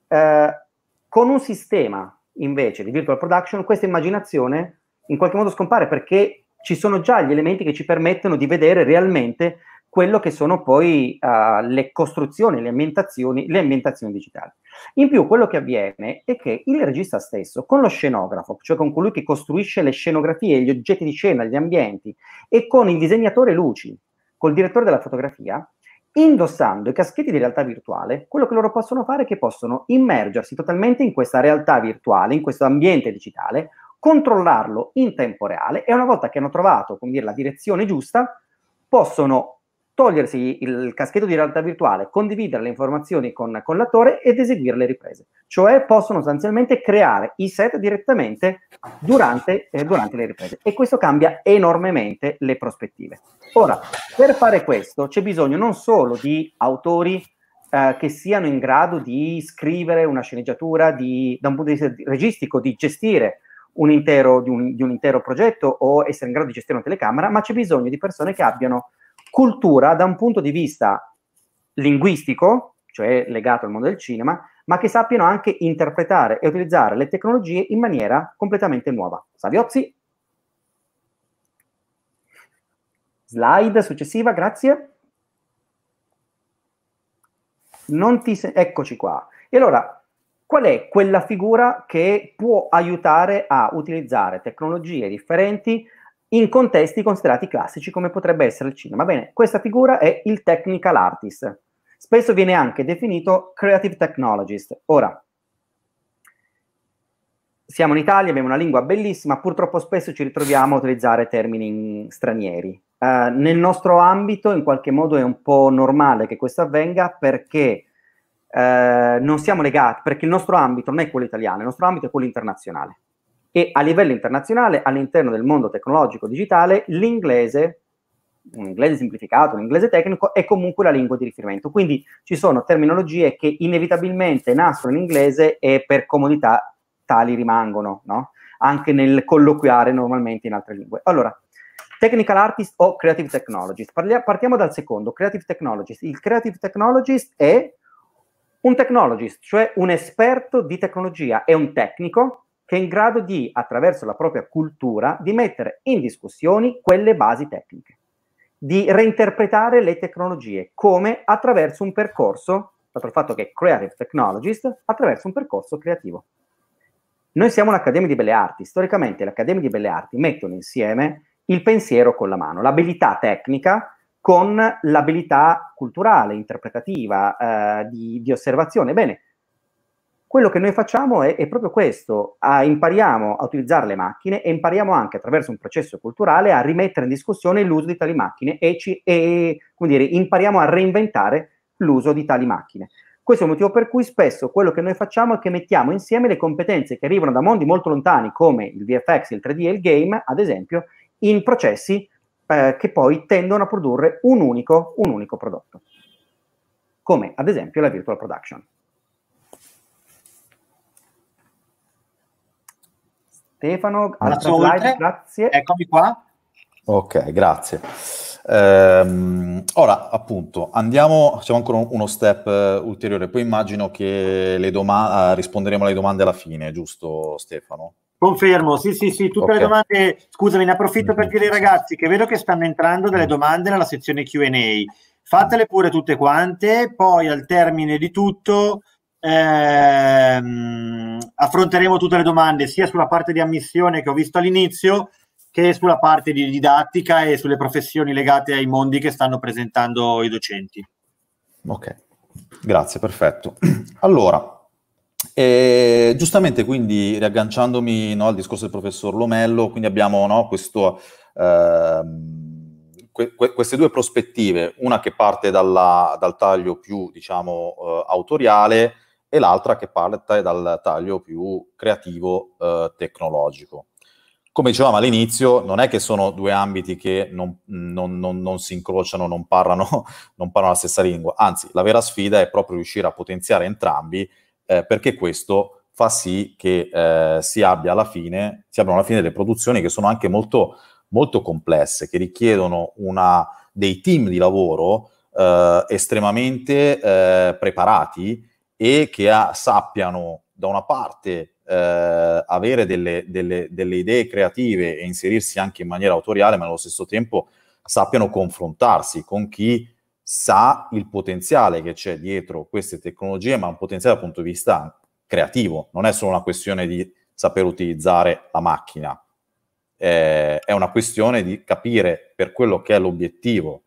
con un sistema invece di virtual production, questa immaginazione in qualche modo scompare perché ci sono già gli elementi che ci permettono di vedere realmente quello che sono poi uh, le costruzioni, le ambientazioni, le ambientazioni digitali. In più, quello che avviene è che il regista stesso, con lo scenografo, cioè con colui che costruisce le scenografie, gli oggetti di scena, gli ambienti, e con il disegnatore luci, col direttore della fotografia, indossando i caschetti di realtà virtuale, quello che loro possono fare è che possono immergersi totalmente in questa realtà virtuale, in questo ambiente digitale, controllarlo in tempo reale e una volta che hanno trovato dire, la direzione giusta, possono togliersi il caschetto di realtà virtuale, condividere le informazioni con, con l'attore ed eseguire le riprese. Cioè possono sostanzialmente creare i set direttamente durante, eh, durante le riprese. E questo cambia enormemente le prospettive. Ora, per fare questo c'è bisogno non solo di autori eh, che siano in grado di scrivere una sceneggiatura, di, da un punto di vista registico, di gestire un intero, di, un, di un intero progetto o essere in grado di gestire una telecamera, ma c'è bisogno di persone che abbiano cultura da un punto di vista linguistico, cioè legato al mondo del cinema, ma che sappiano anche interpretare e utilizzare le tecnologie in maniera completamente nuova. Saviozzi. Slide successiva, grazie. Sen- Eccoci qua. E allora, qual è quella figura che può aiutare a utilizzare tecnologie differenti in contesti considerati classici come potrebbe essere il cinema. Bene, questa figura è il technical artist. Spesso viene anche definito creative technologist. Ora, siamo in Italia, abbiamo una lingua bellissima, purtroppo spesso ci ritroviamo a utilizzare termini stranieri. Uh, nel nostro ambito in qualche modo è un po' normale che questo avvenga perché eh, non siamo legati, perché il nostro ambito non è quello italiano, il nostro ambito è quello internazionale. E a livello internazionale, all'interno del mondo tecnologico digitale, l'inglese, un inglese semplificato, un inglese tecnico, è comunque la lingua di riferimento. Quindi ci sono terminologie che inevitabilmente nascono in inglese e per comodità tali rimangono, no? anche nel colloquiare normalmente in altre lingue. Allora, Technical Artist o Creative Technologist. Parliamo, partiamo dal secondo, Creative Technologist. Il Creative Technologist è un technologist, cioè un esperto di tecnologia, è un tecnico che è in grado di, attraverso la propria cultura, di mettere in discussione quelle basi tecniche, di reinterpretare le tecnologie come attraverso un percorso, dato il fatto che è creative technologist, attraverso un percorso creativo. Noi siamo un'Accademia di Belle Arti, storicamente le Accademie di Belle Arti mettono insieme il pensiero con la mano, l'abilità tecnica con l'abilità culturale, interpretativa, eh, di, di, osservazione. Bene, quello che noi facciamo è, è proprio questo, a, impariamo a utilizzare le macchine e impariamo anche attraverso un processo culturale a rimettere in discussione l'uso di tali macchine e, ci, e dire, impariamo a reinventare l'uso di tali macchine. Questo è il motivo per cui spesso quello che noi facciamo è che mettiamo insieme le competenze che arrivano da mondi molto lontani, come il VFX, il 3D e il game, ad esempio, in processi eh, che poi tendono a produrre un unico, un unico prodotto, come ad esempio la virtual production. Stefano, altra slide, grazie. Eccomi qua. Ok, grazie. Ehm, ora, appunto, andiamo, facciamo ancora uno step uh, ulteriore, poi immagino che le doma- eh, risponderemo alle domande alla fine, giusto Stefano? Confermo, sì, sì, sì, tutte okay. le domande. Scusami, ne approfitto per mm-hmm. dire ai ragazzi che vedo che stanno entrando delle domande nella sezione QA. Fatele pure tutte quante, poi al termine di tutto ehm, affronteremo tutte le domande sia sulla parte di ammissione che ho visto all'inizio che sulla parte di didattica e sulle professioni legate ai mondi che stanno presentando i docenti. Ok, grazie, perfetto. Allora, e giustamente quindi riagganciandomi no, al discorso del professor Lomello, quindi abbiamo no, questo, eh, que- que- queste due prospettive, una che parte dalla, dal taglio più diciamo, eh, autoriale e l'altra che parte dal taglio più creativo eh, tecnologico. Come dicevamo all'inizio, non è che sono due ambiti che non, non, non, non si incrociano, parlano, non parlano la stessa lingua, anzi la vera sfida è proprio riuscire a potenziare entrambi eh, perché questo fa sì che eh, si, abbia alla fine, si abbiano alla fine delle produzioni che sono anche molto, molto complesse, che richiedono una, dei team di lavoro eh, estremamente eh, preparati e che a, ah, sappiano da una parte eh, avere delle, delle, delle, idee creative e inserirsi anche in maniera autoriale, ma allo stesso tempo sappiano confrontarsi con chi sa il potenziale che c'è dietro queste tecnologie, ma un potenziale dal punto di vista creativo, non è solo una questione di saper utilizzare la macchina, eh, è una questione di capire per quello che è l'obiettivo,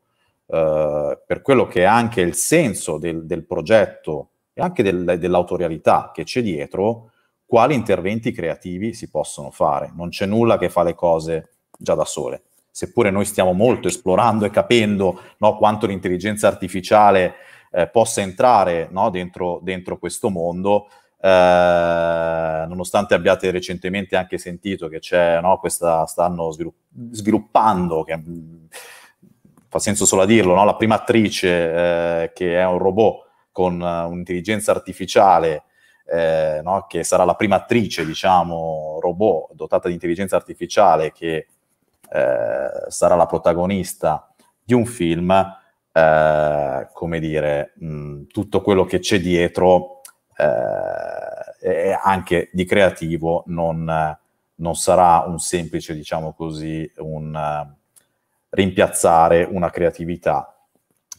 eh, per quello che è anche il senso del, del progetto e anche del, dell'autorialità che c'è dietro, quali interventi creativi si possono fare. Non c'è nulla che fa le cose già da sole seppure noi stiamo molto esplorando e capendo no, quanto l'intelligenza artificiale eh, possa entrare no, dentro, dentro, questo mondo, eh, nonostante abbiate recentemente anche sentito che c'è no, questa, stanno svilupp- sviluppando, che, mm, fa senso solo a dirlo, la prima attrice eh, che è un robot con eh, un'intelligenza artificiale eh, no? che sarà la prima attrice, diciamo, robot dotata di intelligenza artificiale che eh, sarà la protagonista di un film, eh, come dire, mh, mm, tutto quello che c'è dietro eh, anche di creativo non, non, sarà un semplice, diciamo così, un uh, rimpiazzare una creatività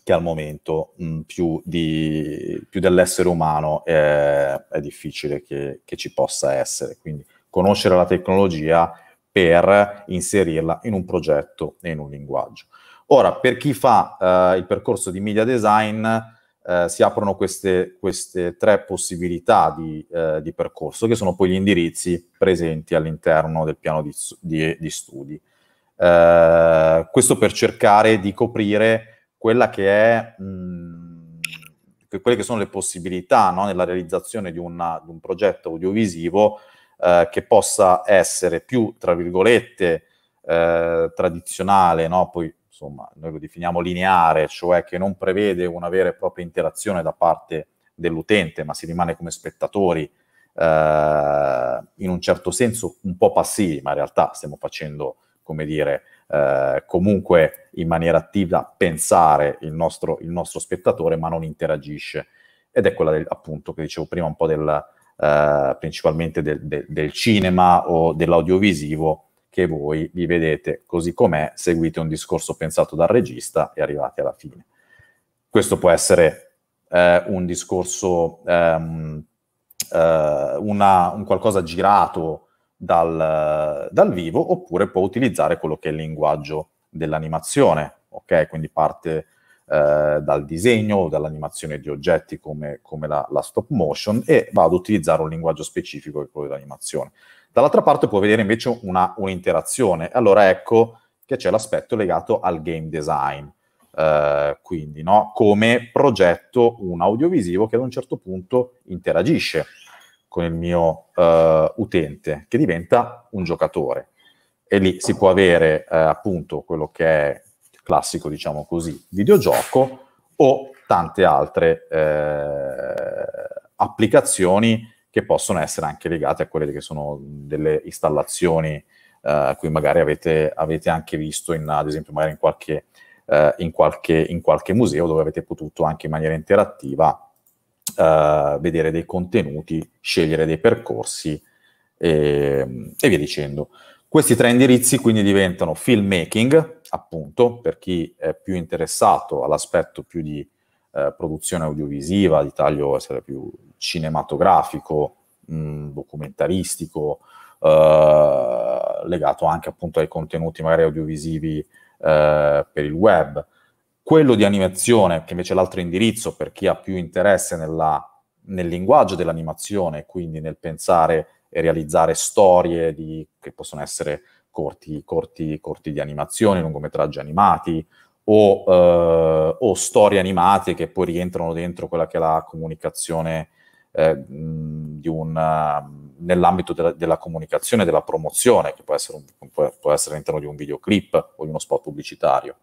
che al momento mh, mm, più, di, più, dell'essere umano è, è difficile che, che, ci possa essere. Quindi conoscere la tecnologia per inserirla in un progetto e in un linguaggio. Ora, per chi fa eh, il percorso di media design, eh, si aprono queste, queste, tre possibilità di, eh, di, percorso, che sono poi gli indirizzi presenti all'interno del piano di, di, di studi. Eh, questo per cercare di coprire quella che è, mh, quelle che sono le possibilità no, nella realizzazione una, di un progetto audiovisivo eh, che possa essere più, tra virgolette, eh, tradizionale, no? poi insomma noi lo definiamo lineare, cioè che non prevede una vera e propria interazione da parte dell'utente, ma si rimane come spettatori, eh, in un certo senso un po' passivi, ma in realtà stiamo facendo, come dire, eh, comunque in maniera attiva pensare il nostro, il nostro spettatore, ma non interagisce. Ed è quella del, appunto che dicevo prima un po' del, eh, principalmente del, del, del cinema o dell'audiovisivo, che voi vi vedete così com'è, seguite un discorso pensato dal regista e arrivate alla fine. Questo può essere eh, un discorso, ehm, eh, una, un qualcosa girato dal, dal, vivo, oppure può utilizzare quello che è il linguaggio dell'animazione, ok? Quindi parte eh, dal disegno o dall'animazione di oggetti come, come la, la, stop motion e vado ad utilizzare un linguaggio specifico che è quello dell'animazione. Dall'altra parte puoi vedere invece una, un'interazione. Allora ecco che c'è l'aspetto legato al game design. Uh, quindi no? come progetto un audiovisivo che ad un certo punto interagisce con il mio uh, utente, che diventa un giocatore. E lì si può avere uh, appunto quello che è classico, diciamo così, videogioco o tante altre eh, applicazioni che possono essere anche legate a quelle che sono delle installazioni eh, cui magari avete, avete anche visto, in, ad esempio, magari in qualche, eh, in, qualche, in qualche, museo dove avete potuto anche in maniera interattiva eh, vedere dei contenuti, scegliere dei percorsi e, e via dicendo. Questi tre indirizzi quindi diventano filmmaking, appunto per chi è più interessato all'aspetto più di eh, produzione audiovisiva, di taglio essere più cinematografico, mh, mm, documentaristico, eh, legato anche appunto ai contenuti magari audiovisivi eh, per il web. Quello di animazione, che invece è l'altro indirizzo per chi ha più interesse nella, nel linguaggio dell'animazione, quindi nel pensare e realizzare storie di, che possono essere corti, corti, corti di animazione, lungometraggi animati o, eh, o, storie animate che poi rientrano dentro quella che è la comunicazione eh, un, eh, nell'ambito della, della, comunicazione, della promozione, che può essere, un, può essere all'interno di un videoclip o di uno spot pubblicitario.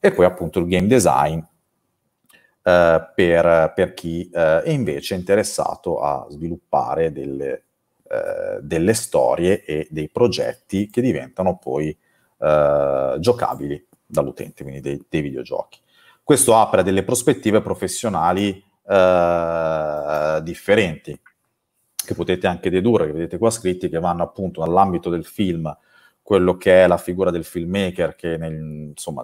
E poi appunto il game design eh, per, per, chi eh, è invece interessato a sviluppare delle eh, delle storie e dei progetti che diventano poi eh, giocabili dall'utente, quindi dei, dei, videogiochi. Questo apre delle prospettive professionali eh, differenti, che potete anche dedurre, che vedete qua scritti, che vanno appunto dall'ambito del film, quello che è la figura del filmmaker, che nel, insomma,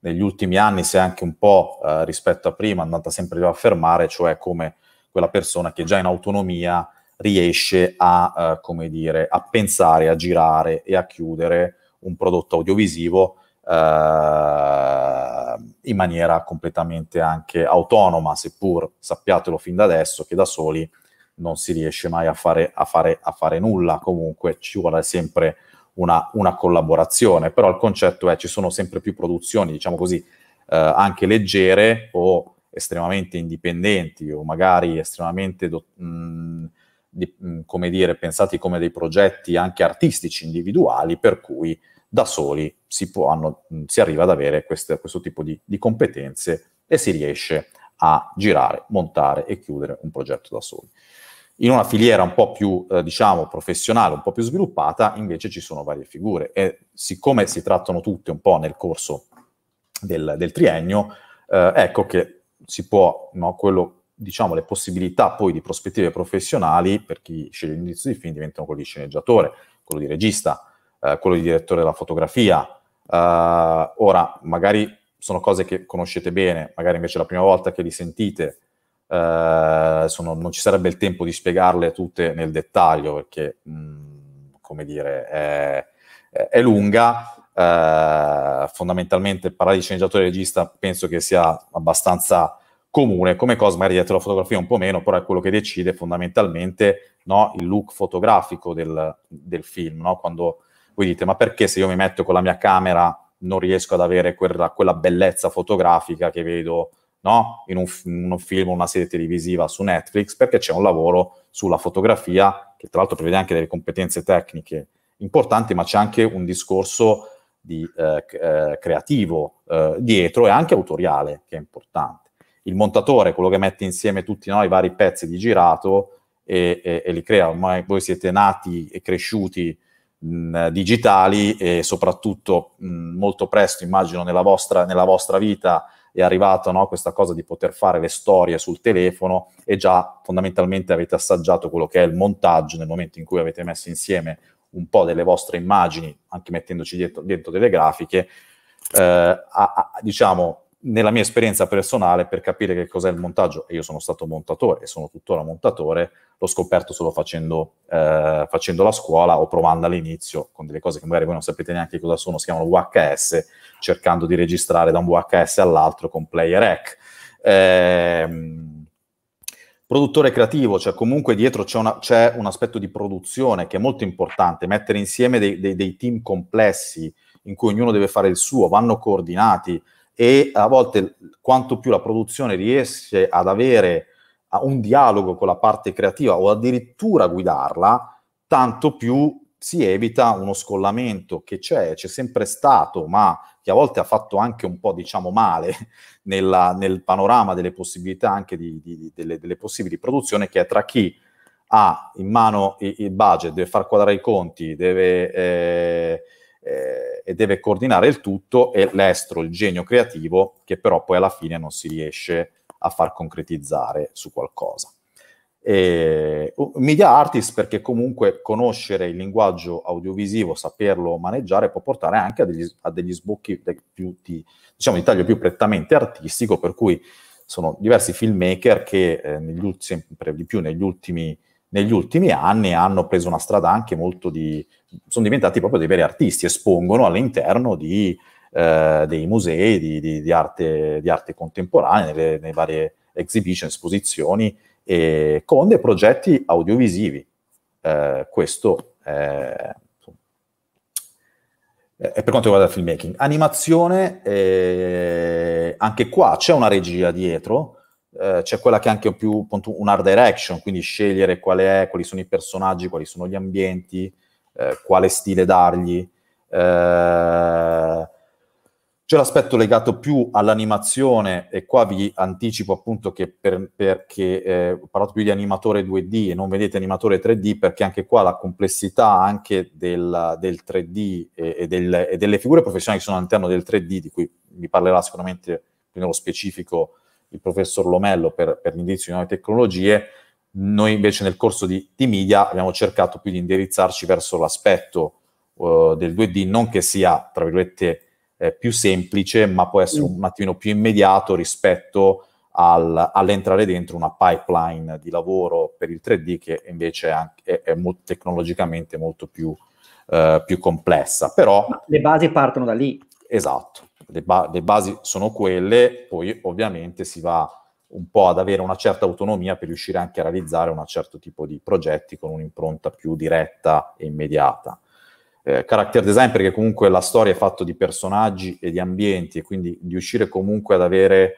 negli ultimi anni si è anche un po' eh, rispetto a prima andata sempre più a fermare, cioè come quella persona che già in autonomia riesce a, eh, come dire, a pensare, a girare e a chiudere un prodotto audiovisivo eh, in maniera completamente anche autonoma, seppur sappiatelo fin da adesso che da soli non si riesce mai a fare, a fare, a fare nulla, comunque ci vuole sempre una, una, collaborazione, però il concetto è ci sono sempre più produzioni, diciamo così, eh, anche leggere o estremamente indipendenti o magari estremamente... Do- mh, mm, di, come dire, pensati come dei progetti anche artistici individuali, per cui da soli si, può, hanno, si arriva ad avere queste, questo tipo di, di competenze e si riesce a girare, montare e chiudere un progetto da soli. In una filiera un po' più, eh, diciamo, professionale, un po' più sviluppata, invece ci sono varie figure e siccome si trattano tutte un po' nel corso del, del triennio, eh, ecco che si può, no, quello diciamo, le possibilità poi di prospettive professionali per chi sceglie l'indirizzo di film diventano quello di sceneggiatore, quello di regista, eh, quello di direttore della fotografia. Eh, ora, magari sono cose che conoscete bene, magari invece è la prima volta che li sentite eh, sono, non ci sarebbe il tempo di spiegarle tutte nel dettaglio perché, mh, mm, come dire, è, è lunga. Eh, fondamentalmente parlare di sceneggiatore e regista penso che sia abbastanza comune, come Cosma dietro la fotografia un po' meno, però è quello che decide fondamentalmente no, il look fotografico del, del film, no? quando voi dite ma perché se io mi metto con la mia camera non riesco ad avere quella, quella bellezza fotografica che vedo no, in un, in un film o una serie televisiva su Netflix, perché c'è un lavoro sulla fotografia che tra l'altro prevede anche delle competenze tecniche importanti, ma c'è anche un discorso di, eh, eh creativo eh, dietro e anche autoriale che è importante il montatore, quello che mette insieme tutti noi i vari pezzi di girato e, e, e li crea. Ormai voi siete nati e cresciuti mh, digitali e soprattutto mh, molto presto, immagino, nella vostra, nella vostra vita è arrivata no, questa cosa di poter fare le storie sul telefono e già fondamentalmente avete assaggiato quello che è il montaggio nel momento in cui avete messo insieme un po' delle vostre immagini, anche mettendoci dietro, dentro delle grafiche, eh, a, a, diciamo nella mia esperienza personale, per capire che cos'è il montaggio, e io sono stato montatore e sono tuttora montatore, l'ho scoperto solo facendo, eh, facendo la scuola o provando all'inizio con delle cose che magari voi non sapete neanche cosa sono, si chiamano VHS, cercando di registrare da un VHS all'altro con player hack. Eh, produttore creativo, cioè comunque dietro c'è, una, c'è, un aspetto di produzione che è molto importante, mettere insieme dei, dei, dei team complessi in cui ognuno deve fare il suo, vanno coordinati, e a volte quanto più la produzione riesce ad avere un dialogo con la parte creativa o addirittura guidarla, tanto più si evita uno scollamento che c'è, c'è sempre stato, ma che a volte ha fatto anche un po', diciamo, male nella, nel panorama delle possibilità anche di, di, di, delle, delle, possibili produzioni, che è tra chi ha in mano il, il budget, deve far quadrare i conti, deve... Eh, eh, e deve coordinare il tutto e l'estro, il genio creativo che però poi alla fine non si riesce a far concretizzare su qualcosa. E, uh, media artist perché comunque conoscere il linguaggio audiovisivo, saperlo maneggiare può portare anche a degli, a degli sbocchi di, più, di, diciamo, di taglio più prettamente artistico, per cui sono diversi filmmaker che eh, negli, sempre di più negli ultimi, negli ultimi, anni hanno preso una strada anche molto di sono diventati proprio dei veri artisti, espongono all'interno di, eh, dei musei di, di, di, arte, di arte contemporanea, nelle, nelle varie exhibition, esposizioni, e con dei progetti audiovisivi. Eh, questo è, è per quanto riguarda il filmmaking. Animazione, eh, anche qua c'è una regia dietro, eh, c'è quella che è anche più appunto, un art direction, quindi scegliere qual è, quali sono i personaggi, quali sono gli ambienti, eh, quale stile dargli. Eh, c'è l'aspetto legato più all'animazione e qua vi anticipo appunto che per, perché eh, ho parlato più di animatore 2D e non vedete animatore 3D perché anche qua la complessità anche del, del 3D e, e, del, e, delle figure professionali che sono all'interno del 3D di cui vi parlerà sicuramente più nello specifico il professor Lomello per, per l'indizio di nuove tecnologie noi invece nel corso di T-Media abbiamo cercato più di indirizzarci verso l'aspetto uh, del 2D, non che sia, tra virgolette, eh, più semplice, ma può essere mm. un attimino più immediato rispetto al, all'entrare dentro una pipeline di lavoro per il 3D che invece è, anche, è, è molto, tecnologicamente molto più, eh, più complessa. Però, le basi partono da lì. Esatto, le, ba- le basi sono quelle, poi ovviamente si va un po' ad avere una certa autonomia per riuscire anche a realizzare un certo tipo di progetti con un'impronta più diretta e immediata. Eh, character design perché comunque la storia è fatta di personaggi e di ambienti e quindi riuscire comunque ad avere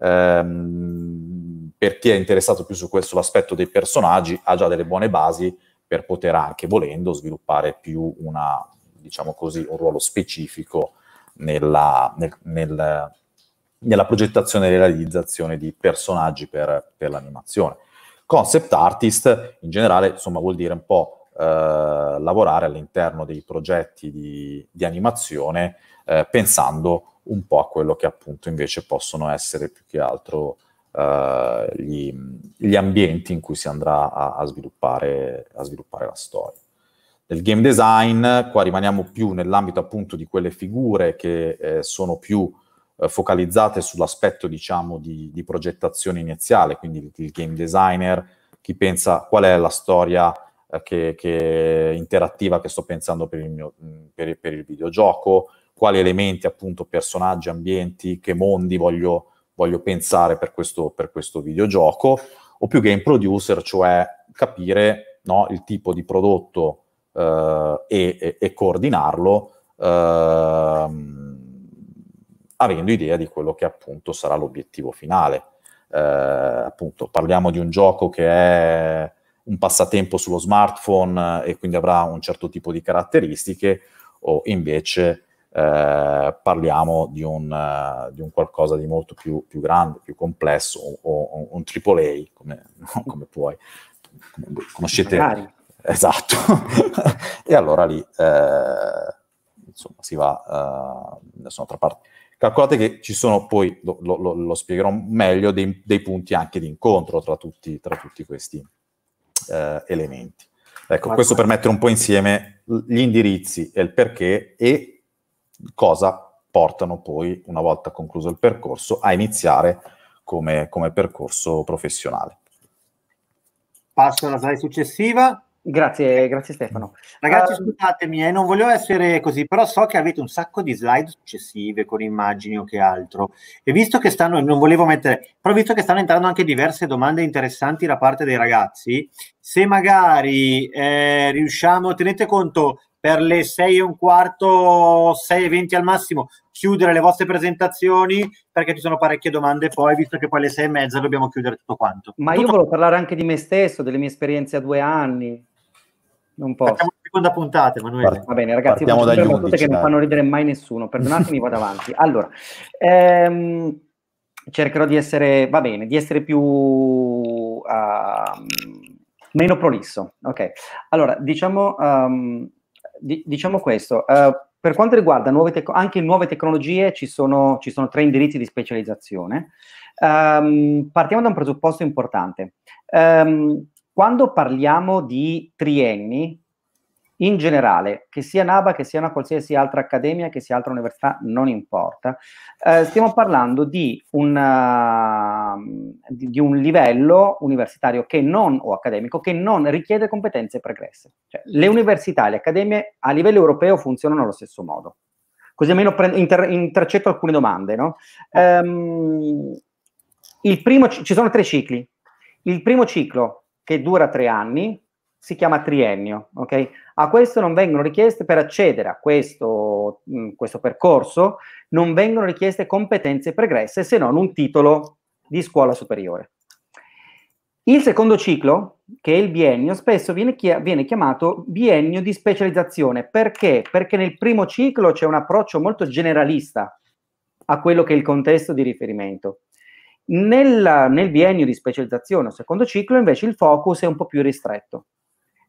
ehm, per chi è interessato più su questo l'aspetto dei personaggi ha già delle buone basi per poter anche volendo sviluppare più una diciamo così un ruolo specifico nella, nel, nel nella progettazione e realizzazione di personaggi per, per, l'animazione. Concept artist in generale insomma, vuol dire un po' eh, lavorare all'interno dei progetti di, di animazione eh, pensando un po' a quello che appunto invece possono essere più che altro eh, gli, gli, ambienti in cui si andrà a, a, sviluppare, a sviluppare la storia Nel game design, qua rimaniamo più nell'ambito appunto di quelle figure che eh, sono più eh, focalizzate sull'aspetto diciamo di, di, progettazione iniziale, quindi il game designer, chi pensa qual è la storia eh, che, che interattiva che sto pensando per il, mio, per, per il videogioco, quali elementi appunto, personaggi, ambienti, che mondi voglio, voglio pensare per questo, per questo videogioco, o più game producer, cioè capire no, il tipo di prodotto eh, e, e, e, coordinarlo. Eh, avendo idea di quello che appunto sarà l'obiettivo finale. Eh, appunto, parliamo di un gioco che è un passatempo sullo smartphone eh, e quindi avrà un certo tipo di caratteristiche, o invece eh, parliamo di un, uh, di un, qualcosa di molto più, più grande, più complesso, o, o un AAA, come, come puoi, come, conoscete... Magari. Esatto. e allora lì, eh, insomma, si va eh, da un'altra parte. Calcolate che ci sono poi, lo, lo, lo spiegherò meglio, dei, dei, punti anche di incontro tra tutti, tra tutti questi eh, elementi. Ecco, questo per mettere un po' insieme gli indirizzi e il perché e cosa portano poi, una volta concluso il percorso, a iniziare come, come percorso professionale. Passo alla slide successiva. Grazie, grazie Stefano. Ragazzi, uh, scusatemi, eh, non volevo essere così, però so che avete un sacco di slide successive con immagini o che altro. E visto che stanno, non volevo mettere, però visto che stanno entrando anche diverse domande interessanti da parte dei ragazzi, se magari eh, riusciamo, tenete conto, per le 6 e un quarto, 6 e 20 al massimo, chiudere le vostre presentazioni perché ci sono parecchie domande poi, visto che poi alle 6 e mezza dobbiamo chiudere tutto quanto. Ma tutto io volevo parlare anche di me stesso, delle mie esperienze a due anni non posso. Facciamo la seconda puntata, Emanuele. Va bene, ragazzi, Partiamo dagli 11, che dai. non fanno ridere mai nessuno. Perdonatemi, vado avanti. Allora, ehm, cercherò di essere, va bene, di essere più... Uh, meno prolisso. Ok, allora, diciamo, um, di, diciamo questo. Uh, per quanto riguarda nuove te- anche nuove tecnologie, ci sono, ci sono tre indirizzi di specializzazione. Um, partiamo da un presupposto importante. Um, quando parliamo di trienni, in generale, che sia NABA, che sia una qualsiasi altra accademia, che sia altra università, non importa, eh, stiamo parlando di, una, ehm, di, un livello universitario che non, o accademico che non richiede competenze pregresse. Cioè, le università e le accademie a livello europeo funzionano allo stesso modo. Così almeno prendo, inter, intercetto alcune domande. No? Um, primo, ci sono tre cicli. Il primo ciclo che dura tre anni, si chiama triennio. Okay? A questo non vengono richieste, per accedere a questo, mh, mm, questo percorso, non vengono richieste competenze pregresse se non un titolo di scuola superiore. Il secondo ciclo, che è il biennio, spesso viene, chi- viene, chiamato biennio di specializzazione. Perché? Perché nel primo ciclo c'è un approccio molto generalista a quello che è il contesto di riferimento. Nella, nel biennio di specializzazione o secondo ciclo invece il focus è un po' più ristretto.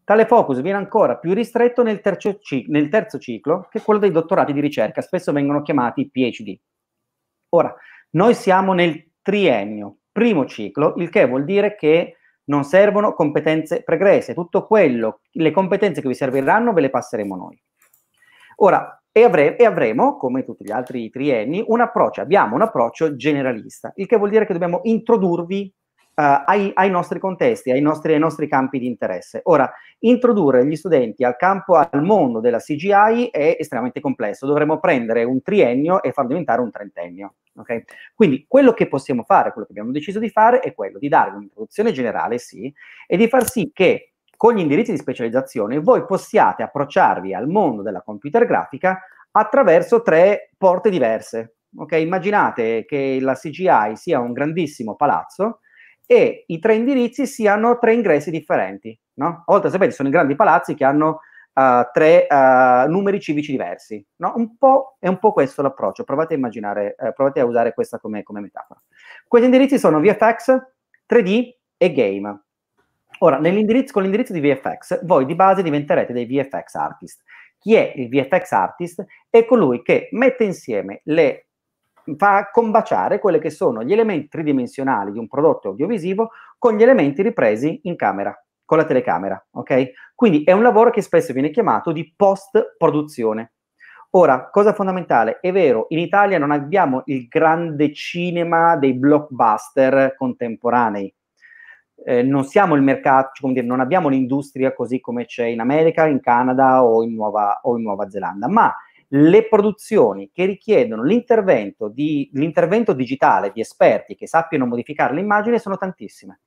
Tale focus viene ancora più ristretto nel terzo, ciclo, nel terzo ciclo che è quello dei dottorati di ricerca, spesso vengono chiamati PhD. Ora, noi siamo nel triennio, primo ciclo, il che vuol dire che non servono competenze pregresse, tutto quello, le competenze che vi serviranno ve le passeremo noi. Ora, e, avre- e, avremo, come tutti gli altri trienni, un approccio, abbiamo un approccio generalista, il che vuol dire che dobbiamo introdurvi uh, ai, ai, nostri contesti, ai nostri, ai nostri, campi di interesse. Ora, introdurre gli studenti al campo, al mondo della CGI è estremamente complesso, dovremmo prendere un triennio e far diventare un trentennio. Okay? Quindi quello che possiamo fare, quello che abbiamo deciso di fare è quello di dare un'introduzione generale, sì, e di far sì che con gli indirizzi di specializzazione voi possiate approcciarvi al mondo della computer grafica attraverso tre porte diverse. Okay? Immaginate che la CGI sia un grandissimo palazzo e i tre indirizzi siano tre ingressi differenti. No? Oltre a sapere, ci sono i grandi palazzi che hanno uh, tre uh, numeri civici diversi. No? Un po', è un po' questo l'approccio. Provate a immaginare, eh, provate a usare questa come, come metafora. Questi indirizzi sono VFX, 3D e game. Ora, con l'indirizzo di VFX, voi di base diventerete dei VFX artist. Chi è il VFX artist? È colui che mette insieme le fa combaciare quelli che sono gli elementi tridimensionali di un prodotto audiovisivo con gli elementi ripresi in camera, con la telecamera, ok? Quindi è un lavoro che spesso viene chiamato di post-produzione. Ora, cosa fondamentale, è vero, in Italia non abbiamo il grande cinema dei blockbuster contemporanei, eh, non siamo il mercato, cioè, dire, non abbiamo l'industria così come c'è in America, in Canada o in Nuova, o in Nuova Zelanda, ma le produzioni che richiedono l'intervento, di, l'intervento, digitale di esperti che sappiano modificare l'immagine sono tantissime.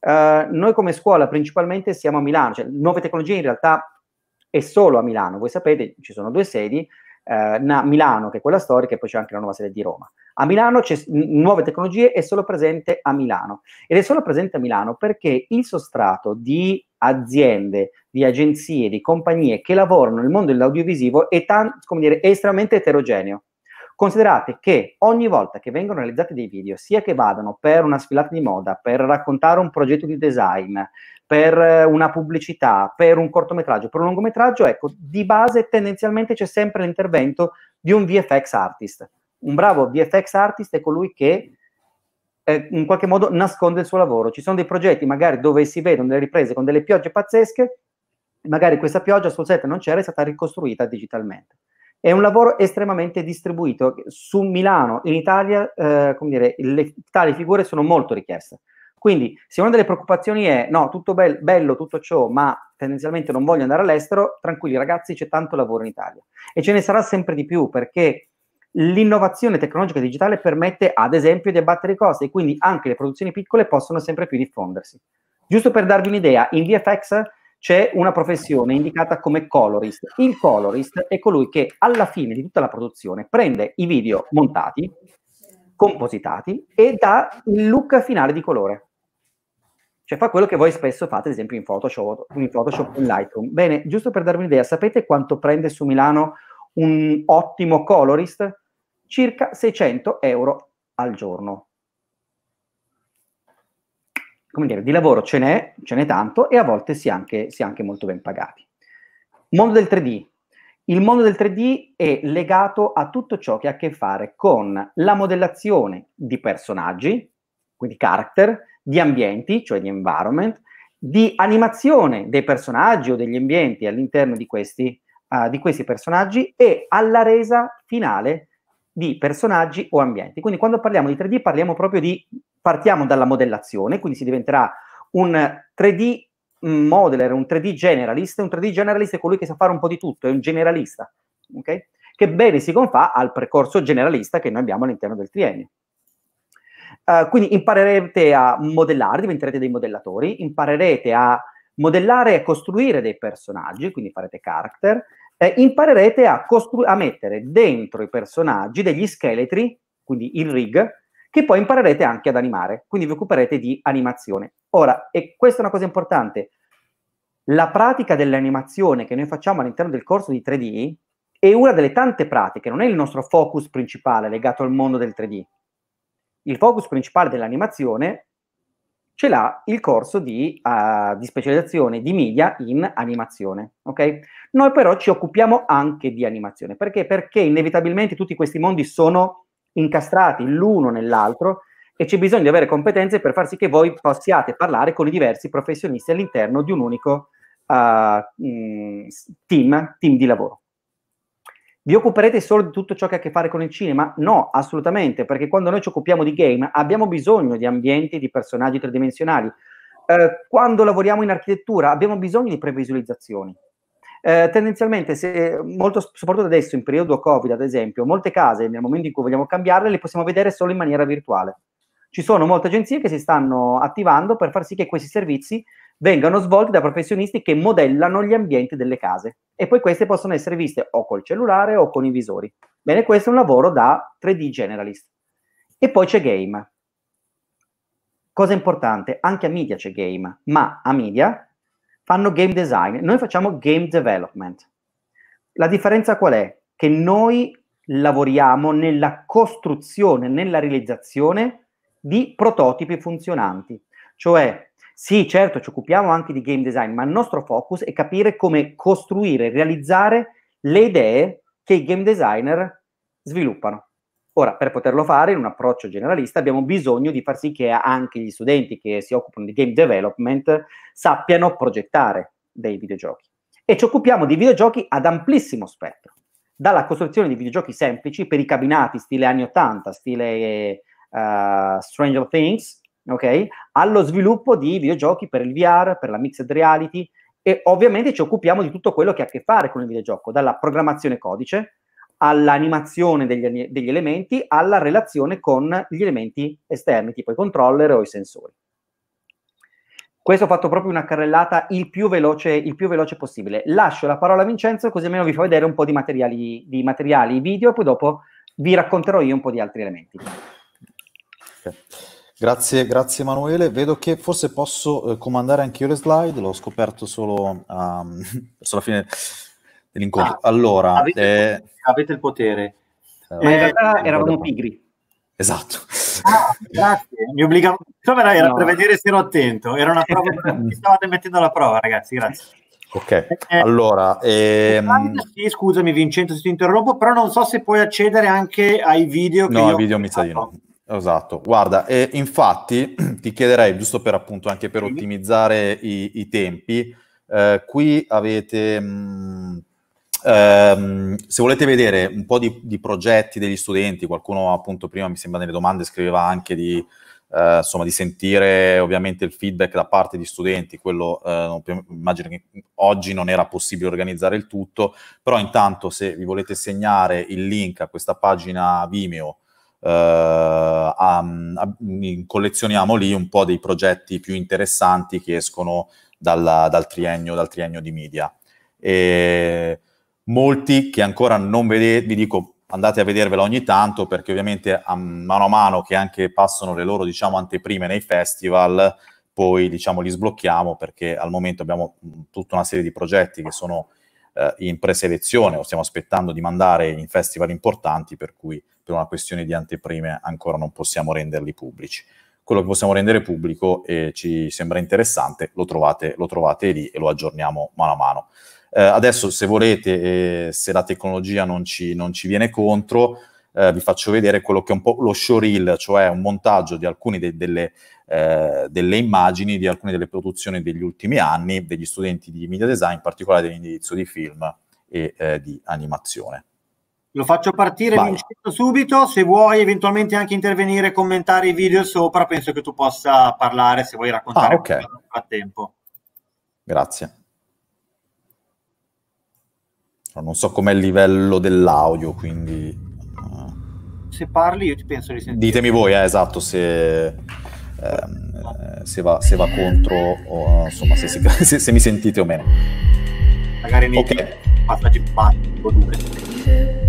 Eh, noi come scuola principalmente siamo a Milano, cioè nuove tecnologie in realtà è solo a Milano, voi sapete ci sono due sedi, eh, na- Milano, che è quella storica, e poi c'è anche la nuova sede di Roma. A Milano c'è n- nuove tecnologie, è solo presente a Milano. Ed è solo presente a Milano perché il sostrato di aziende, di agenzie, di compagnie che lavorano nel mondo dell'audiovisivo è, tan- dire, è estremamente eterogeneo. Considerate che ogni volta che vengono realizzati dei video, sia che vadano per una sfilata di moda, per raccontare un progetto di design, per eh, una pubblicità, per un cortometraggio, per un lungometraggio, ecco, di base tendenzialmente c'è sempre l'intervento di un VFX artist. Un bravo VFX artist è colui che eh, in qualche modo nasconde il suo lavoro. Ci sono dei progetti magari dove si vedono delle riprese con delle piogge pazzesche, magari questa pioggia sul set non c'era, è stata ricostruita digitalmente. È un lavoro estremamente distribuito. Su Milano, in Italia, eh, come dire, le, tali figure sono molto richieste. Quindi se una delle preoccupazioni è no, tutto be- bello, tutto ciò, ma tendenzialmente non voglio andare all'estero, tranquilli ragazzi, c'è tanto lavoro in Italia e ce ne sarà sempre di più perché l'innovazione tecnologica digitale permette ad esempio di abbattere i costi e quindi anche le produzioni piccole possono sempre più diffondersi. Giusto per darvi un'idea, in VFX c'è una professione indicata come colorist. Il colorist è colui che alla fine di tutta la produzione prende i video montati, compositati e dà il look finale di colore. Cioè fa quello che voi spesso fate, ad esempio, in Photoshop, in Photoshop, in Lightroom. Bene, giusto per darvi un'idea, sapete quanto prende su Milano un ottimo colorist? Circa 600 euro al giorno. Come dire, di lavoro ce n'è, ce n'è tanto e a volte si è anche, si è anche molto ben pagati. Mondo del 3D, il mondo del 3D è legato a tutto ciò che ha a che fare con la modellazione di personaggi, quindi character, di ambienti, cioè di environment, di animazione dei personaggi o degli ambienti all'interno di questi, uh, di questi personaggi e alla resa finale di personaggi o ambienti. Quindi quando parliamo di 3D parliamo proprio di, partiamo dalla modellazione, quindi si diventerà un 3D modeler, un 3D generalist, un 3D generalist è colui che sa fare un po' di tutto, è un generalista, okay? che bene si confà al percorso generalista che noi abbiamo all'interno del triennio. Eh, quindi imparerete a modellare, diventerete dei modellatori, imparerete a modellare e costruire dei personaggi, quindi farete character, eh, imparerete a, costru- a mettere dentro i personaggi degli scheletri, quindi il rig, che poi imparerete anche ad animare, quindi vi occuperete di animazione. Ora, e questa è una cosa importante, la pratica dell'animazione che noi facciamo all'interno del corso di 3D è una delle tante pratiche, non è il nostro focus principale legato al mondo del 3D, il focus principale dell'animazione ce l'ha il corso di, uh, di specializzazione di media in animazione. Okay? Noi però ci occupiamo anche di animazione, perché? perché inevitabilmente tutti questi mondi sono incastrati l'uno nell'altro e c'è bisogno di avere competenze per far sì che voi possiate parlare con i diversi professionisti all'interno di un unico uh, team, team di lavoro vi occuperete solo di tutto ciò che ha a che fare con il cinema? No, assolutamente, perché quando noi ci occupiamo di game abbiamo bisogno di ambienti, di personaggi tridimensionali. Eh, quando lavoriamo in architettura abbiamo bisogno di previsualizzazioni. Eh, tendenzialmente, se, molto, soprattutto adesso in periodo Covid, ad esempio, molte case nel momento in cui vogliamo cambiarle le possiamo vedere solo in maniera virtuale. Ci sono molte agenzie che si stanno attivando per far sì che questi servizi vengano svolti da professionisti che modellano gli ambienti delle case e poi queste possono essere viste o col cellulare o con i visori. Bene, questo è un lavoro da 3D generalist. E poi c'è game. Cosa importante, anche a media c'è game, ma a media fanno game design, noi facciamo game development. La differenza qual è? Che noi lavoriamo nella costruzione, nella realizzazione di prototipi funzionanti, cioè sì, certo, ci occupiamo anche di game design, ma il nostro focus è capire come costruire e realizzare le idee che i game designer sviluppano. Ora, per poterlo fare in un approccio generalista, abbiamo bisogno di far sì che anche gli studenti che si occupano di game development sappiano progettare dei videogiochi. E ci occupiamo di videogiochi ad amplissimo spettro, dalla costruzione di videogiochi semplici per i cabinati, stile anni 80, stile uh, Stranger Things, okay? allo sviluppo di videogiochi per il VR, per la mixed reality e ovviamente ci occupiamo di tutto quello che ha a che fare con il videogioco, dalla programmazione codice all'animazione degli, degli elementi alla relazione con gli elementi esterni, tipo i controller o i sensori. Questo ho fatto proprio una carrellata il più, veloce, il più veloce, possibile. Lascio la parola a Vincenzo, così almeno vi fa vedere un po' di materiali, di materiali video, e poi dopo vi racconterò io un po' di altri elementi. Okay. Grazie, grazie Emanuele. Vedo che forse posso eh, comandare anche io le slide, l'ho scoperto solo um, verso la fine dell'incontro. Ah, allora, avete, eh... il avete, il potere. Ma eh, eh, in realtà eh, eravamo pigri. Esatto. Ah, grazie, mi obbligavo. Insomma, era no. per vedere se ero attento. Era una prova, mi stavate mettendo alla prova, ragazzi. Grazie. Ok, allora. Ehm... Sì, scusami Vincenzo se ti interrompo, però non so se puoi accedere anche ai video. Che no, ai video mi sa di no. Esatto, guarda, e eh, infatti ti chiederei, giusto per appunto anche per ottimizzare i, i tempi, eh, qui avete, mh, mm, ehm, se volete vedere un po' di, di, progetti degli studenti, qualcuno appunto prima mi sembra nelle domande scriveva anche di, eh, insomma, di sentire ovviamente il feedback da parte di studenti, quello eh, immagino che oggi non era possibile organizzare il tutto, però intanto se vi volete segnare il link a questa pagina Vimeo, eh, a, a, collezioniamo lì un po' dei progetti più interessanti che escono dalla, dal, triennio, dal, triennio, di media. E molti che ancora non vedete, vi dico andate a vedervelo ogni tanto perché ovviamente a mano a mano che anche passano le loro diciamo anteprime nei festival poi diciamo li sblocchiamo perché al momento abbiamo tutta una serie di progetti che sono eh, in preselezione o stiamo aspettando di mandare in festival importanti per cui per una questione di anteprime ancora non possiamo renderli pubblici. Quello che possiamo rendere pubblico e ci sembra interessante lo trovate, lo trovate lì e lo aggiorniamo mano a mano. Eh, adesso se volete, eh, se la tecnologia non ci, non ci viene contro, eh, vi faccio vedere quello che è un po' lo showreel, cioè un montaggio di alcune de- delle, eh, delle immagini di alcune delle produzioni degli ultimi anni degli studenti di media design, in particolare dell'indirizzo di film e eh, di animazione. Lo faccio partire Vincenzo subito, se vuoi eventualmente anche intervenire e commentare i video sopra, penso che tu possa parlare se vuoi raccontare ah, okay. nel frattempo. Grazie. Non so com'è il livello dell'audio, quindi... Eh. Se parli io ti penso di sentire. Ditemi voi, eh, esatto, se Ehm, se, va, se, va, contro o insomma se, si, se, se mi sentite o meno. Magari nei okay. passaggi un due.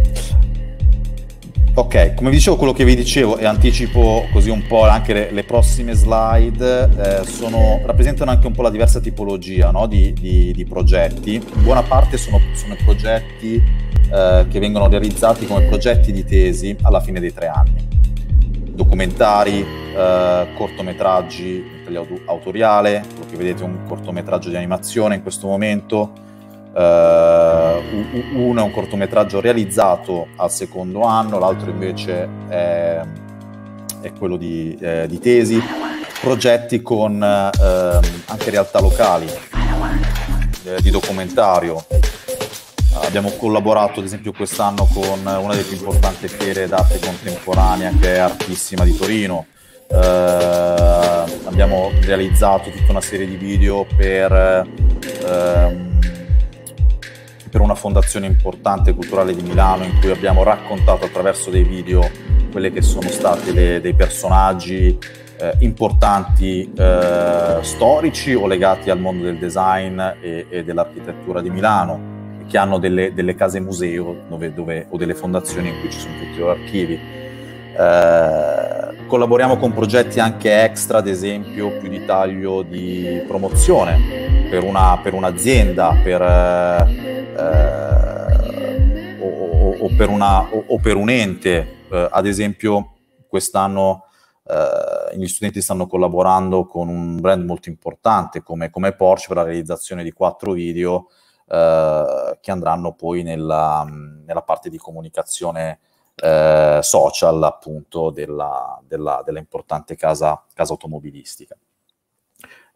Ok, come vi dicevo, quello che vi dicevo e anticipo così un po' anche le, le prossime slide, eh, sono, rappresentano anche un po' la diversa tipologia no? di, di, di, progetti. Buona parte sono, sono progetti eh, che vengono realizzati come progetti di tesi alla fine dei tre anni documentari, eh, cortometraggi in autoriale, quello che vedete è un cortometraggio di animazione in questo momento, eh, uno è un cortometraggio realizzato al secondo anno, l'altro invece è, è quello di, eh, di, tesi, progetti con ehm, anche realtà locali, eh, di documentario, Abbiamo collaborato ad esempio quest'anno con eh, una delle più importanti fiere d'arte contemporanea che è Artissima di Torino. Eh, abbiamo realizzato tutta una serie di video per, eh, per, una fondazione importante culturale di Milano in cui abbiamo raccontato attraverso dei video quelle che sono stati dei personaggi eh, importanti eh, storici o legati al mondo del design e, e dell'architettura di Milano che hanno delle, delle case museo dove, dove, o delle fondazioni in cui ci sono tutti gli archivi. Eh, collaboriamo con progetti anche extra, ad esempio più di taglio di promozione per, una, per un'azienda, per, eh, o, o, o, per una, o, per un ente. Eh, ad esempio quest'anno Uh, gli studenti stanno collaborando con un brand molto importante come, come Porsche per la realizzazione di quattro video eh, che andranno poi nella, nella parte di comunicazione eh, social appunto della, della, della importante casa, casa automobilistica.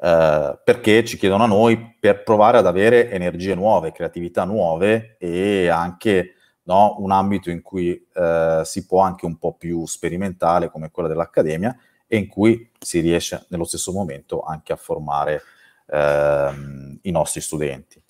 Eh, perché ci chiedono a noi per provare ad avere energie nuove, creatività nuove e anche no, un ambito in cui eh, si può anche un po' più sperimentale come quella dell'accademia e in cui si riesce nello stesso momento anche a formare ehm, i nostri studenti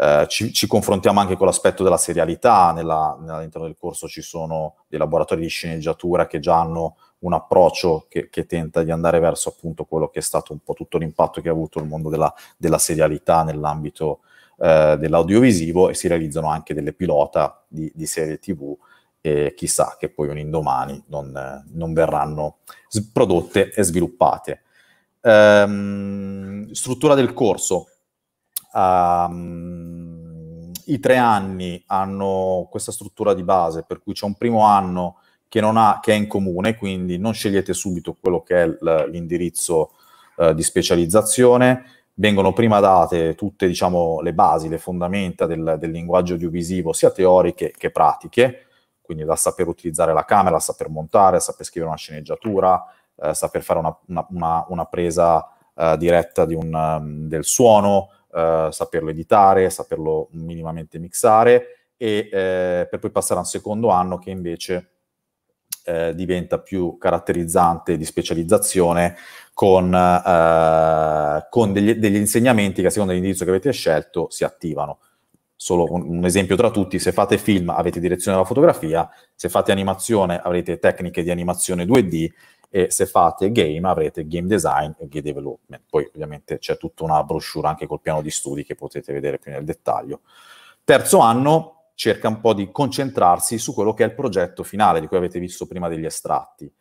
eh, ci, ci, confrontiamo anche con l'aspetto della serialità, Nella, all'interno del corso ci sono dei laboratori di sceneggiatura che già hanno un approccio che, che, tenta di andare verso appunto quello che è stato un po' tutto l'impatto che ha avuto il mondo della, della serialità nell'ambito eh, dell'audiovisivo e si realizzano anche delle pilota di, di serie tv e chissà che poi un indomani non, non verranno prodotte e sviluppate. Ehm, struttura del corso, Um, I tre anni hanno questa struttura di base, per cui c'è un primo anno che, ha, che è in comune, quindi non scegliete subito quello che è l'indirizzo eh, di specializzazione, vengono prima date tutte diciamo, le basi, le fondamenta del, del linguaggio audiovisivo, sia teoriche che pratiche, quindi da saper utilizzare la camera, saper montare, saper scrivere una sceneggiatura, eh, saper fare una, una, una, una presa eh, diretta un, mm, del suono, eh, saperlo editare, saperlo minimamente mixare e eh, per poi passare a un secondo anno che invece eh, diventa più caratterizzante di specializzazione con, eh, con degli, degli, insegnamenti che a seconda dell'indirizzo che avete scelto si attivano. Solo un, un esempio tra tutti, se fate film avete direzione della fotografia, se fate animazione avrete tecniche di animazione 2D e se fate game avrete game design e game development. Poi ovviamente c'è tutta una brochure anche col piano di studi che potete vedere più nel dettaglio. Terzo anno cerca un po' di concentrarsi su quello che è il progetto finale di cui avete visto prima degli estratti.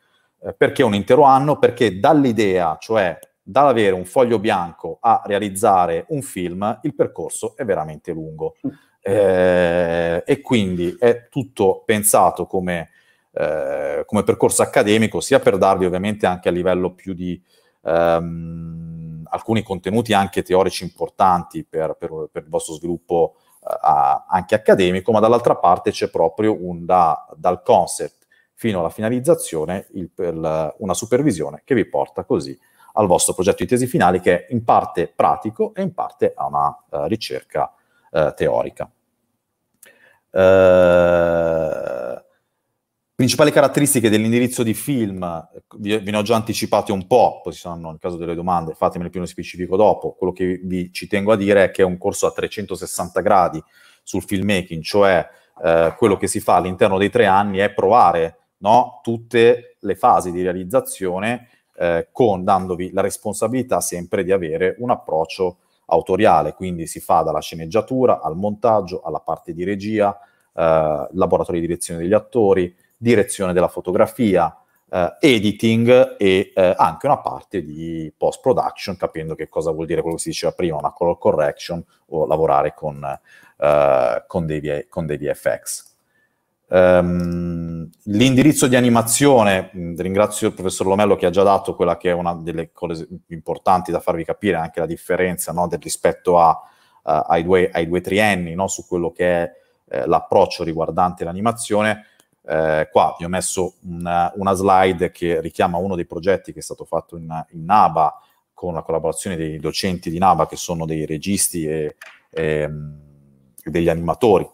Eh, perché un intero anno? Perché dall'idea, cioè dall'avere un foglio bianco a realizzare un film, il percorso è veramente lungo. Mm. Eh, e quindi è tutto pensato come eh, come percorso accademico, sia per darvi ovviamente anche a livello più di ehm, alcuni contenuti anche teorici importanti per, per, per il vostro sviluppo eh, anche accademico, ma dall'altra parte c'è proprio un da, dal concept fino alla finalizzazione il, il, una supervisione che vi porta così al vostro progetto di tesi finali che è in parte pratico e in parte a una uh, ricerca uh, teorica. Uh, Principali caratteristiche dell'indirizzo di film, vi, ve ne ho già anticipate un po', poi ci sono nel caso delle domande, fatemele più nello specifico dopo. Quello che vi, ci tengo a dire è che è un corso a 360 gradi sul filmmaking, cioè eh, quello che si fa all'interno dei tre anni è provare no, tutte le fasi di realizzazione eh, con, dandovi la responsabilità sempre di avere un approccio autoriale, quindi si fa dalla sceneggiatura al montaggio, alla parte di regia, eh, laboratorio di direzione degli attori, direzione della fotografia, eh, editing e eh, anche una parte di post production, capendo che cosa vuol dire quello che si diceva prima, una color correction o lavorare con, eh, con, dei, con dei, VFX. Um, ehm, l'indirizzo di animazione, mm, ringrazio il professor Lomello che ha già dato quella che è una delle cose importanti da farvi capire, anche la differenza no, del, rispetto a, uh, ai, due, ai, due, trienni, no, su quello che è eh, l'approccio riguardante l'animazione eh, qua vi ho messo una, una, slide che richiama uno dei progetti che è stato fatto in, in NABA con la collaborazione dei docenti di NABA che sono dei registi e, e degli animatori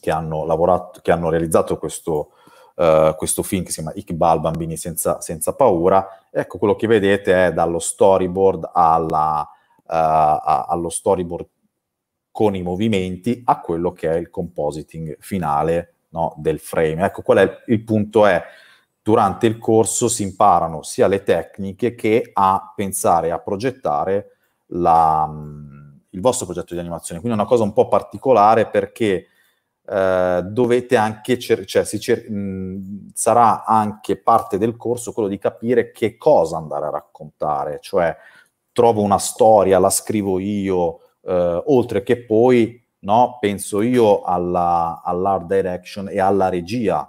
che hanno, lavorato, che hanno realizzato questo, Uh, questo film che si chiama Iqbal, Bambini senza, senza, paura. Ecco, quello che vedete è dallo storyboard alla, uh, allo storyboard con i movimenti a quello che è il compositing finale no, del frame. Ecco qual è il, il punto è, durante il corso si imparano sia le tecniche che a pensare, a progettare la, mm, il vostro progetto di animazione. Quindi è una cosa un po' particolare perché eh, dovete anche, cioè mh, mm, sarà anche parte del corso quello di capire che cosa andare a raccontare, cioè trovo una storia, la scrivo io, eh, oltre che poi no? penso io alla, all'art direction e alla regia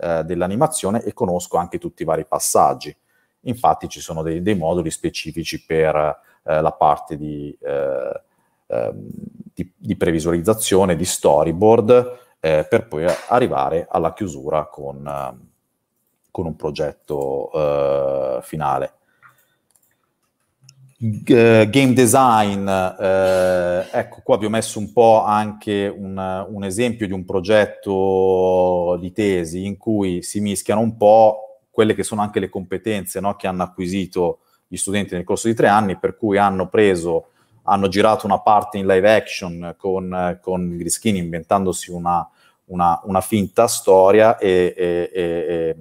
eh, dell'animazione e conosco anche tutti i vari passaggi. Infatti ci sono dei, dei moduli specifici per eh, la parte di, eh, ehm, di, di, previsualizzazione, di storyboard, eh, per poi arrivare alla chiusura con, eh, con un progetto eh, finale. Eh, game design, eh, ecco qua vi ho messo un po' anche un, un, esempio di un progetto di tesi in cui si mischiano un po' quelle che sono anche le competenze no, che hanno acquisito gli studenti nel corso di tre anni, per cui hanno preso, hanno girato una parte in live action con, con Grischini inventandosi una, una, una finta storia e, e, e,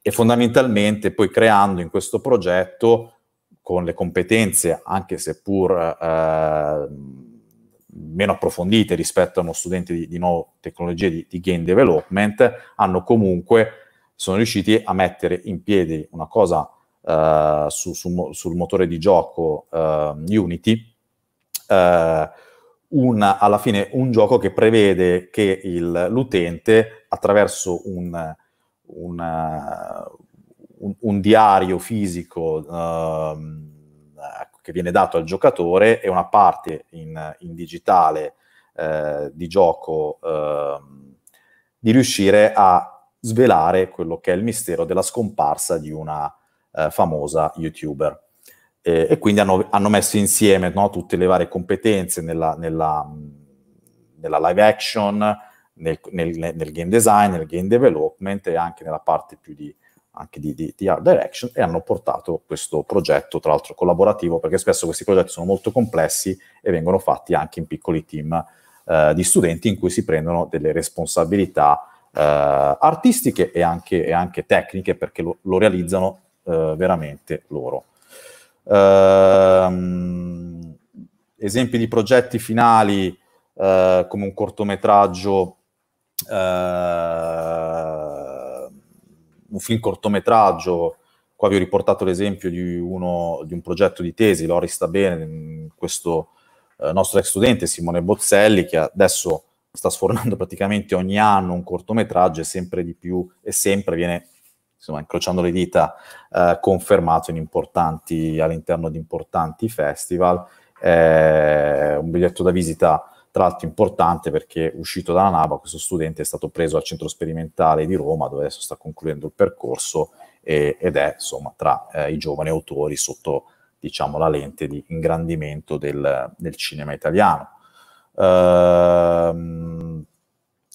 e fondamentalmente poi creando in questo progetto con le competenze, anche seppur eh, meno approfondite rispetto a uno studente di, di nuove tecnologie di, di game development, hanno comunque, sono riusciti a mettere in piedi una cosa Uh, su, su, sul motore di gioco uh, Unity, uh, eh, una, alla fine un gioco che prevede che il, l'utente attraverso un, una, un, un diario fisico ehm, ecco, che viene dato al giocatore e una parte in, in digitale eh, di gioco ehm, di riuscire a svelare quello che è il mistero della scomparsa di una eh, famosa youtuber. E, e quindi hanno, hanno, messo insieme no, tutte le varie competenze nella, nella, nella live action, nel, nel, nel, game design, nel game development e anche nella parte più di anche di, di, di, Art Direction e hanno portato questo progetto, tra l'altro collaborativo, perché spesso questi progetti sono molto complessi e vengono fatti anche in piccoli team eh, di studenti in cui si prendono delle responsabilità eh, artistiche e anche, e anche, tecniche perché lo, lo realizzano eh, veramente loro. Ehm, esempi di progetti finali eh, come un cortometraggio eh, un film cortometraggio, qua vi ho riportato l'esempio di, uno, di un progetto di tesi, Lori sta bene, questo eh, nostro ex studente Simone Bozzelli che adesso sta sfornando praticamente ogni anno un cortometraggio e sempre di più e sempre viene insomma, incrociando le dita, eh, confermato all'interno di importanti festival. Eh, un biglietto da visita tra l'altro importante perché uscito dalla NABA questo studente è stato preso al centro sperimentale di Roma dove adesso sta concludendo il percorso e, ed è insomma tra eh, i giovani autori sotto diciamo la lente di ingrandimento del, del cinema italiano. Ehm,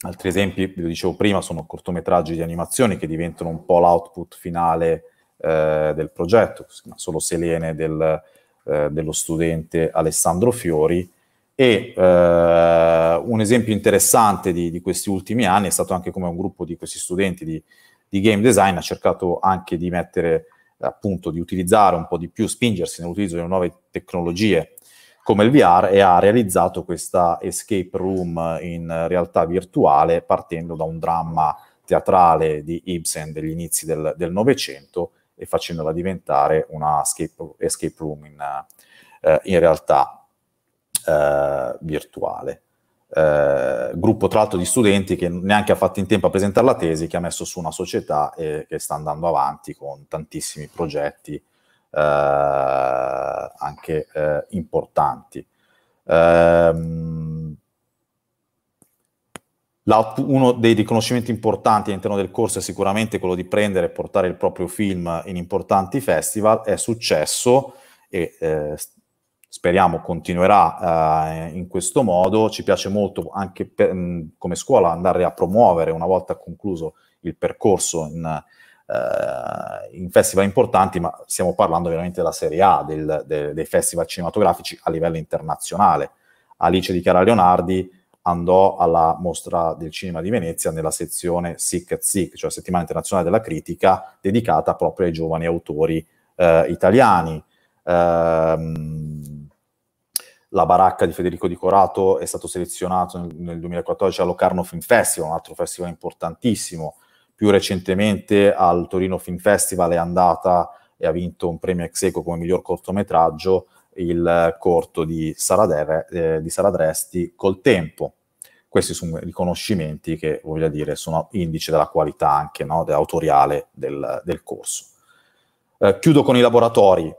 altri esempi, vi dicevo prima, sono cortometraggi di animazione che diventano un po' l'output finale eh, del progetto, solo Selene del, eh, dello studente Alessandro Fiori, e eh, un esempio interessante di, di, questi ultimi anni è stato anche come un gruppo di questi studenti di, di game design ha cercato anche di mettere, appunto, di utilizzare un po' di più, spingersi nell'utilizzo delle nuove tecnologie come il VR e ha realizzato questa escape room in realtà virtuale partendo da un dramma teatrale di Ibsen degli inizi del Novecento e facendola diventare una escape, escape room in, eh, in realtà eh, virtuale. Eh, gruppo tra l'altro di studenti che neanche ha fatto in tempo a presentare la tesi, che ha messo su una società e che sta andando avanti con tantissimi progetti eh, anche eh, importanti. Ehm, uno dei riconoscimenti importanti all'interno del corso è sicuramente quello di prendere e portare il proprio film in importanti festival, è successo e eh, speriamo continuerà eh, in questo modo. Ci piace molto anche per, mh, come scuola andare a promuovere una volta concluso il percorso in, eh, in festival importanti, ma stiamo parlando veramente della Serie A, del, de, dei festival cinematografici a livello internazionale. Alice di Chiara Leonardi andò alla mostra del cinema di Venezia nella sezione Sick at Sick, cioè settimana internazionale della critica, dedicata proprio ai giovani autori eh, italiani. Ehm, la baracca di Federico Di Corato è stato selezionato nel, nel 2014 allo Carno Film Festival, un altro festival importantissimo. Più recentemente al Torino Film Festival è andata e ha vinto un premio ex eco come miglior cortometraggio il corto di Sara, Dere, eh, di Sara Dresti col tempo. Questi sono riconoscimenti che, voglio dire, sono indice della qualità anche no, autoriale del, del corso. Eh, chiudo con i laboratori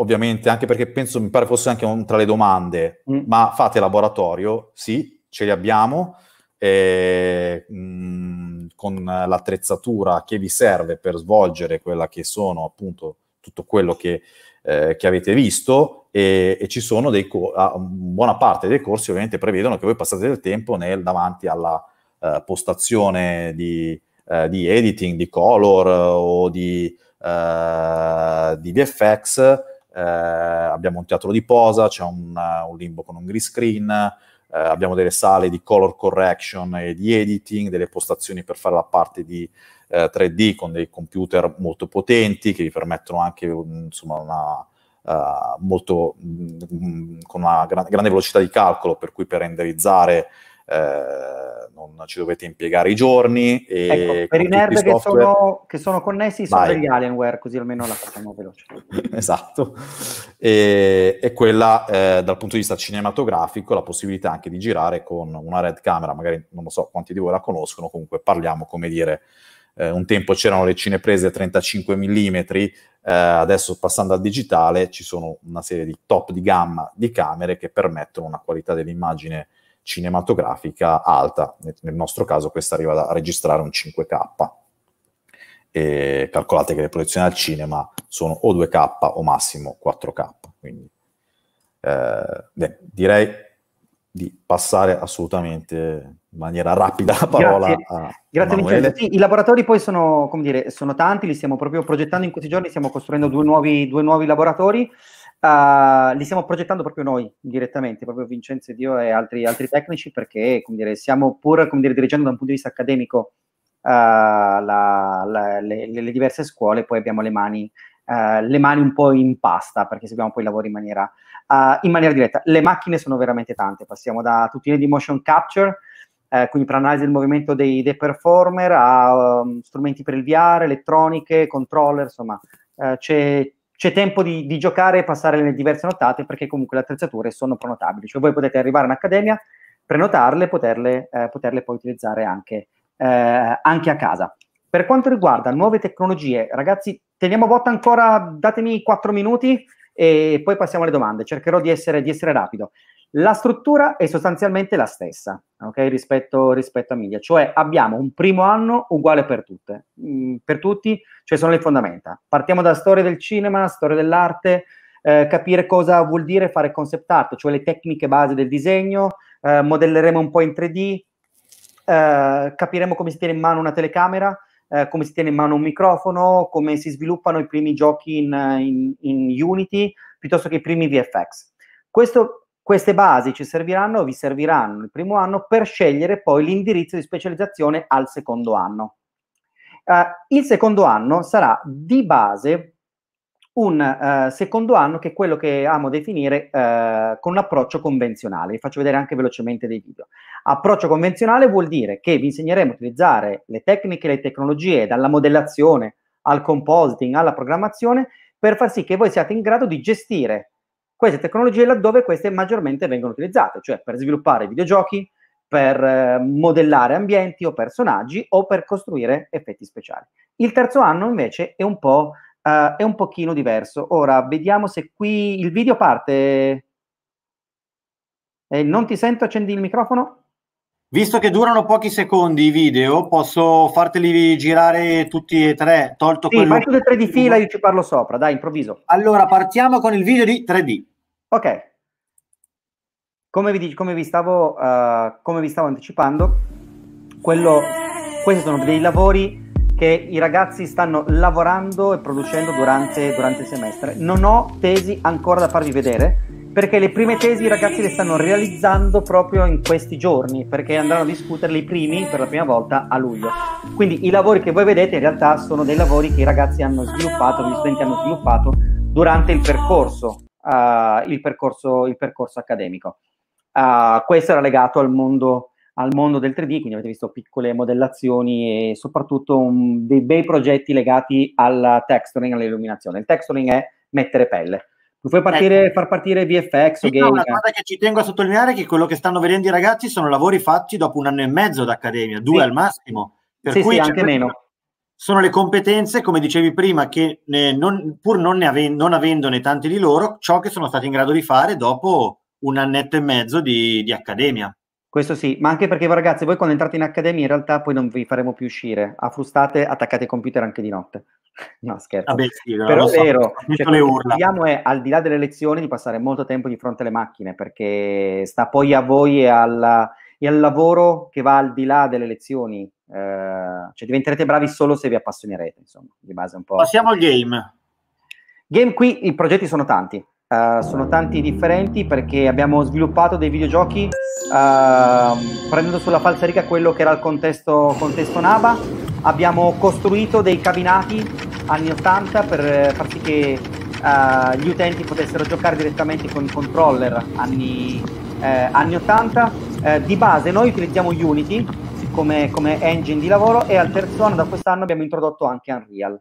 ovviamente, anche perché penso, mi pare fosse anche un, tra le domande, mm. ma fate laboratorio? Sì, ce li abbiamo, eh, mh, mm, con l'attrezzatura che vi serve per svolgere quella che sono appunto tutto quello che, eh, che avete visto e, e ci sono dei co- ah, buona parte dei corsi ovviamente prevedono che voi passate del tempo nel, davanti alla eh, postazione di, eh, di editing, di color eh, o di... Uh, di VFX eh, abbiamo un teatro di posa, c'è un, un limbo con un green screen, eh, abbiamo delle sale di color correction e di editing, delle postazioni per fare la parte di eh, 3D con dei computer molto potenti che vi permettono anche mm, insomma, una, Uh, molto mh, mm, mm, con una gran, grande velocità di calcolo, per cui per renderizzare eh, non ci dovete impiegare i giorni. Ecco, per i nerd software... che, sono, che, sono, connessi sono degli Alienware, così almeno la facciamo veloce. esatto. E, e quella, eh, dal punto di vista cinematografico, la possibilità anche di girare con una red camera, magari non lo so quanti di voi la conoscono, comunque parliamo, come dire, eh, un tempo c'erano le cineprese a 35 mm, eh, adesso passando al digitale ci sono una serie di top di gamma di camere che permettono una qualità dell'immagine cinematografica alta, nel nostro caso questa arriva a registrare un 5K. E calcolate che le proiezioni al cinema sono o 2K o massimo 4K. Quindi eh, beh, direi di passare assolutamente in maniera rapida la parola Grazie. a Grazie Vincenzo. Sì, I laboratori poi sono, come dire, sono, tanti, li stiamo proprio progettando in questi giorni, stiamo costruendo due nuovi, due nuovi laboratori. Uh, li stiamo progettando proprio noi direttamente, proprio Vincenzo e io e altri, altri tecnici, perché dire, stiamo pur dire, dirigendo da un punto di vista accademico uh, la, la, le, le, diverse scuole, poi abbiamo le mani, uh, le mani un po' in pasta, perché seguiamo poi i lavori in maniera, in maniera diretta. Le macchine sono veramente tante, passiamo da tuttine di motion capture, eh, quindi per analisi del movimento dei, dei performer, a um, strumenti per il VR, elettroniche, controller, insomma, eh, c'è c'è tempo di, di giocare e passare nelle diverse notate perché comunque le attrezzature sono prenotabili, cioè voi potete arrivare in accademia, prenotarle e poterle, eh, poterle, poi utilizzare anche, eh, anche a casa. Per quanto riguarda nuove tecnologie, ragazzi, teniamo botta ancora, datemi 4 minuti e poi passiamo alle domande, cercherò di essere, di essere rapido. La struttura è sostanzialmente la stessa okay, rispetto, rispetto, a media, cioè abbiamo un primo anno uguale per, tutte, mm, per tutti, cioè sono le fondamenta. Partiamo dalla storia del cinema, storia dell'arte, eh, capire cosa vuol dire fare concept art, cioè le tecniche base del disegno, eh, modelleremo un po' in 3D, eh, capiremo come si tiene in mano una telecamera, eh, come si tiene in mano un microfono, come si sviluppano i primi giochi in, in, in Unity, piuttosto che i primi VFX. Questo queste basi ci serviranno vi serviranno il primo anno per scegliere poi l'indirizzo di specializzazione al secondo anno. Uh, il secondo anno sarà di base un uh, secondo anno che è quello che amo definire uh, con approccio convenzionale. Vi faccio vedere anche velocemente dei video. Approccio convenzionale vuol dire che vi insegneremo a utilizzare le tecniche e le tecnologie, dalla modellazione al compositing alla programmazione, per far sì che voi siate in grado di gestire queste tecnologie laddove queste maggiormente vengono utilizzate, cioè per sviluppare videogiochi, per eh, modellare ambienti o personaggi o per costruire effetti speciali. Il terzo anno invece è un po' uh, è un pochino diverso. Ora vediamo se qui il video parte. Eh, non ti sento, accendi il microfono. Visto che durano pochi secondi i video, posso farteli girare tutti e tre, tolto sì, quello... Sì, tutti e tre di fila, io ci parlo sopra, dai, improvviso. Allora, partiamo con il video di 3D. Ok. Come vi, come vi, stavo, uh, come vi stavo, anticipando, quello, questi sono dei lavori che i ragazzi stanno lavorando e producendo durante, durante il semestre. Non ho tesi ancora da farvi vedere, perché le prime tesi i ragazzi le stanno realizzando proprio in questi giorni, perché andranno a discuterle i primi per la prima volta a luglio. Quindi i lavori che voi vedete in realtà sono dei lavori che i ragazzi hanno sviluppato, gli studenti hanno sviluppato durante il percorso, uh, il percorso, il percorso accademico. Uh, questo era legato al mondo, al mondo, del 3D, quindi avete visto piccole modellazioni e soprattutto um, dei bei progetti legati al texturing, all'illuminazione. Il texturing è mettere pelle tu puoi partire, ecco. far partire VFX o sì, no, una cosa eh. che ci tengo a sottolineare è che quello che stanno vedendo i ragazzi sono lavori fatti dopo un anno e mezzo d'accademia, due sì. al massimo. Per sì, cui sì, anche meno. Sono le competenze, come dicevi prima, che non, pur non, ave- non, avendone tanti di loro, ciò che sono stati in grado di fare dopo un annetto e mezzo di, di accademia. Questo sì, ma anche perché ragazzi, voi quando entrate in accademia in realtà poi non vi faremo più uscire. A frustate attaccate ai computer anche di notte. No, scherzo. Vabbè, sì, Però è so, vero, cioè, le urla. è eh, al di là delle lezioni di passare molto tempo di fronte alle macchine perché sta poi a voi e, alla, e al lavoro che va al di là delle lezioni. Eh, cioè diventerete bravi solo se vi appassionerete, insomma, di base un po'. Passiamo al game. Game qui i progetti sono tanti, Uh, sono tanti differenti perché abbiamo sviluppato dei videogiochi uh, prendendo sulla falsariga quello che era il contesto, contesto Nava. Abbiamo costruito dei cabinati anni 80 per far sì che uh, gli utenti potessero giocare direttamente con i controller anni, eh, anni 80. Eh, di base noi utilizziamo Unity come, come engine di lavoro e al terzo anno da quest'anno abbiamo introdotto anche Unreal.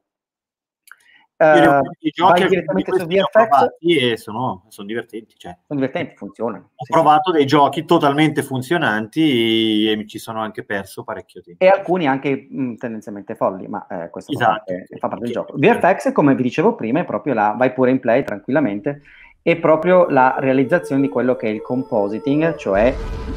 Uh, I giochi direttamente su VFX e sono, sono, divertenti. Cioè. Sono divertenti, funzionano. Ho sì, provato sì. dei giochi totalmente funzionanti e mi ci sono anche perso parecchio tempo. E alcuni anche mh, tendenzialmente folli, ma eh, questo esatto, fa, parte, sì, del gioco. VFX, come vi dicevo prima, è proprio la vai pure in play tranquillamente, è proprio la realizzazione di quello che è il compositing, cioè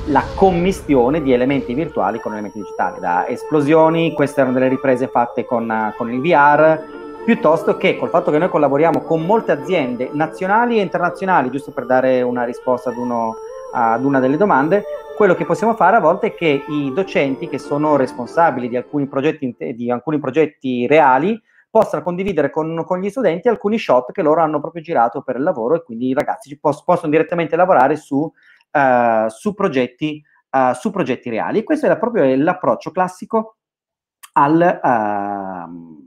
la commistione di elementi virtuali con elementi digitali, da esplosioni, queste erano delle riprese fatte con, eh, con il VR piuttosto che col fatto che noi collaboriamo con molte aziende nazionali e internazionali, giusto per dare una risposta ad, uno, ad una delle domande, quello che possiamo fare a volte è che i docenti che sono responsabili di alcuni progetti, di alcuni progetti reali possano condividere con, con, gli studenti alcuni shot che loro hanno proprio girato per il lavoro e quindi i ragazzi poss- possono direttamente lavorare su, uh, su, progetti, uh, su progetti reali. Questo è proprio l'approccio classico al... Uh,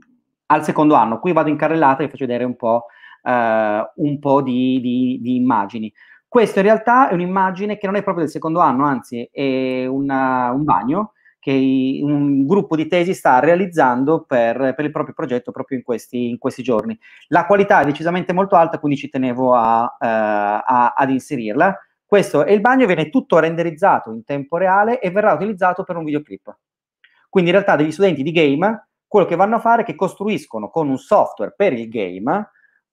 al secondo anno. Qui vado in carrellata e vi faccio vedere un po', eh, un po di, di, di, immagini. Questo in realtà è un'immagine che non è proprio del secondo anno, anzi è una, un bagno che i, un gruppo di tesi sta realizzando per, per il proprio progetto proprio in questi, in questi, giorni. La qualità è decisamente molto alta, quindi ci tenevo a, eh, a, ad inserirla. Questo è il bagno, viene tutto renderizzato in tempo reale e verrà utilizzato per un videoclip. Quindi in realtà degli studenti di game quello che vanno a fare è che costruiscono con un software per il game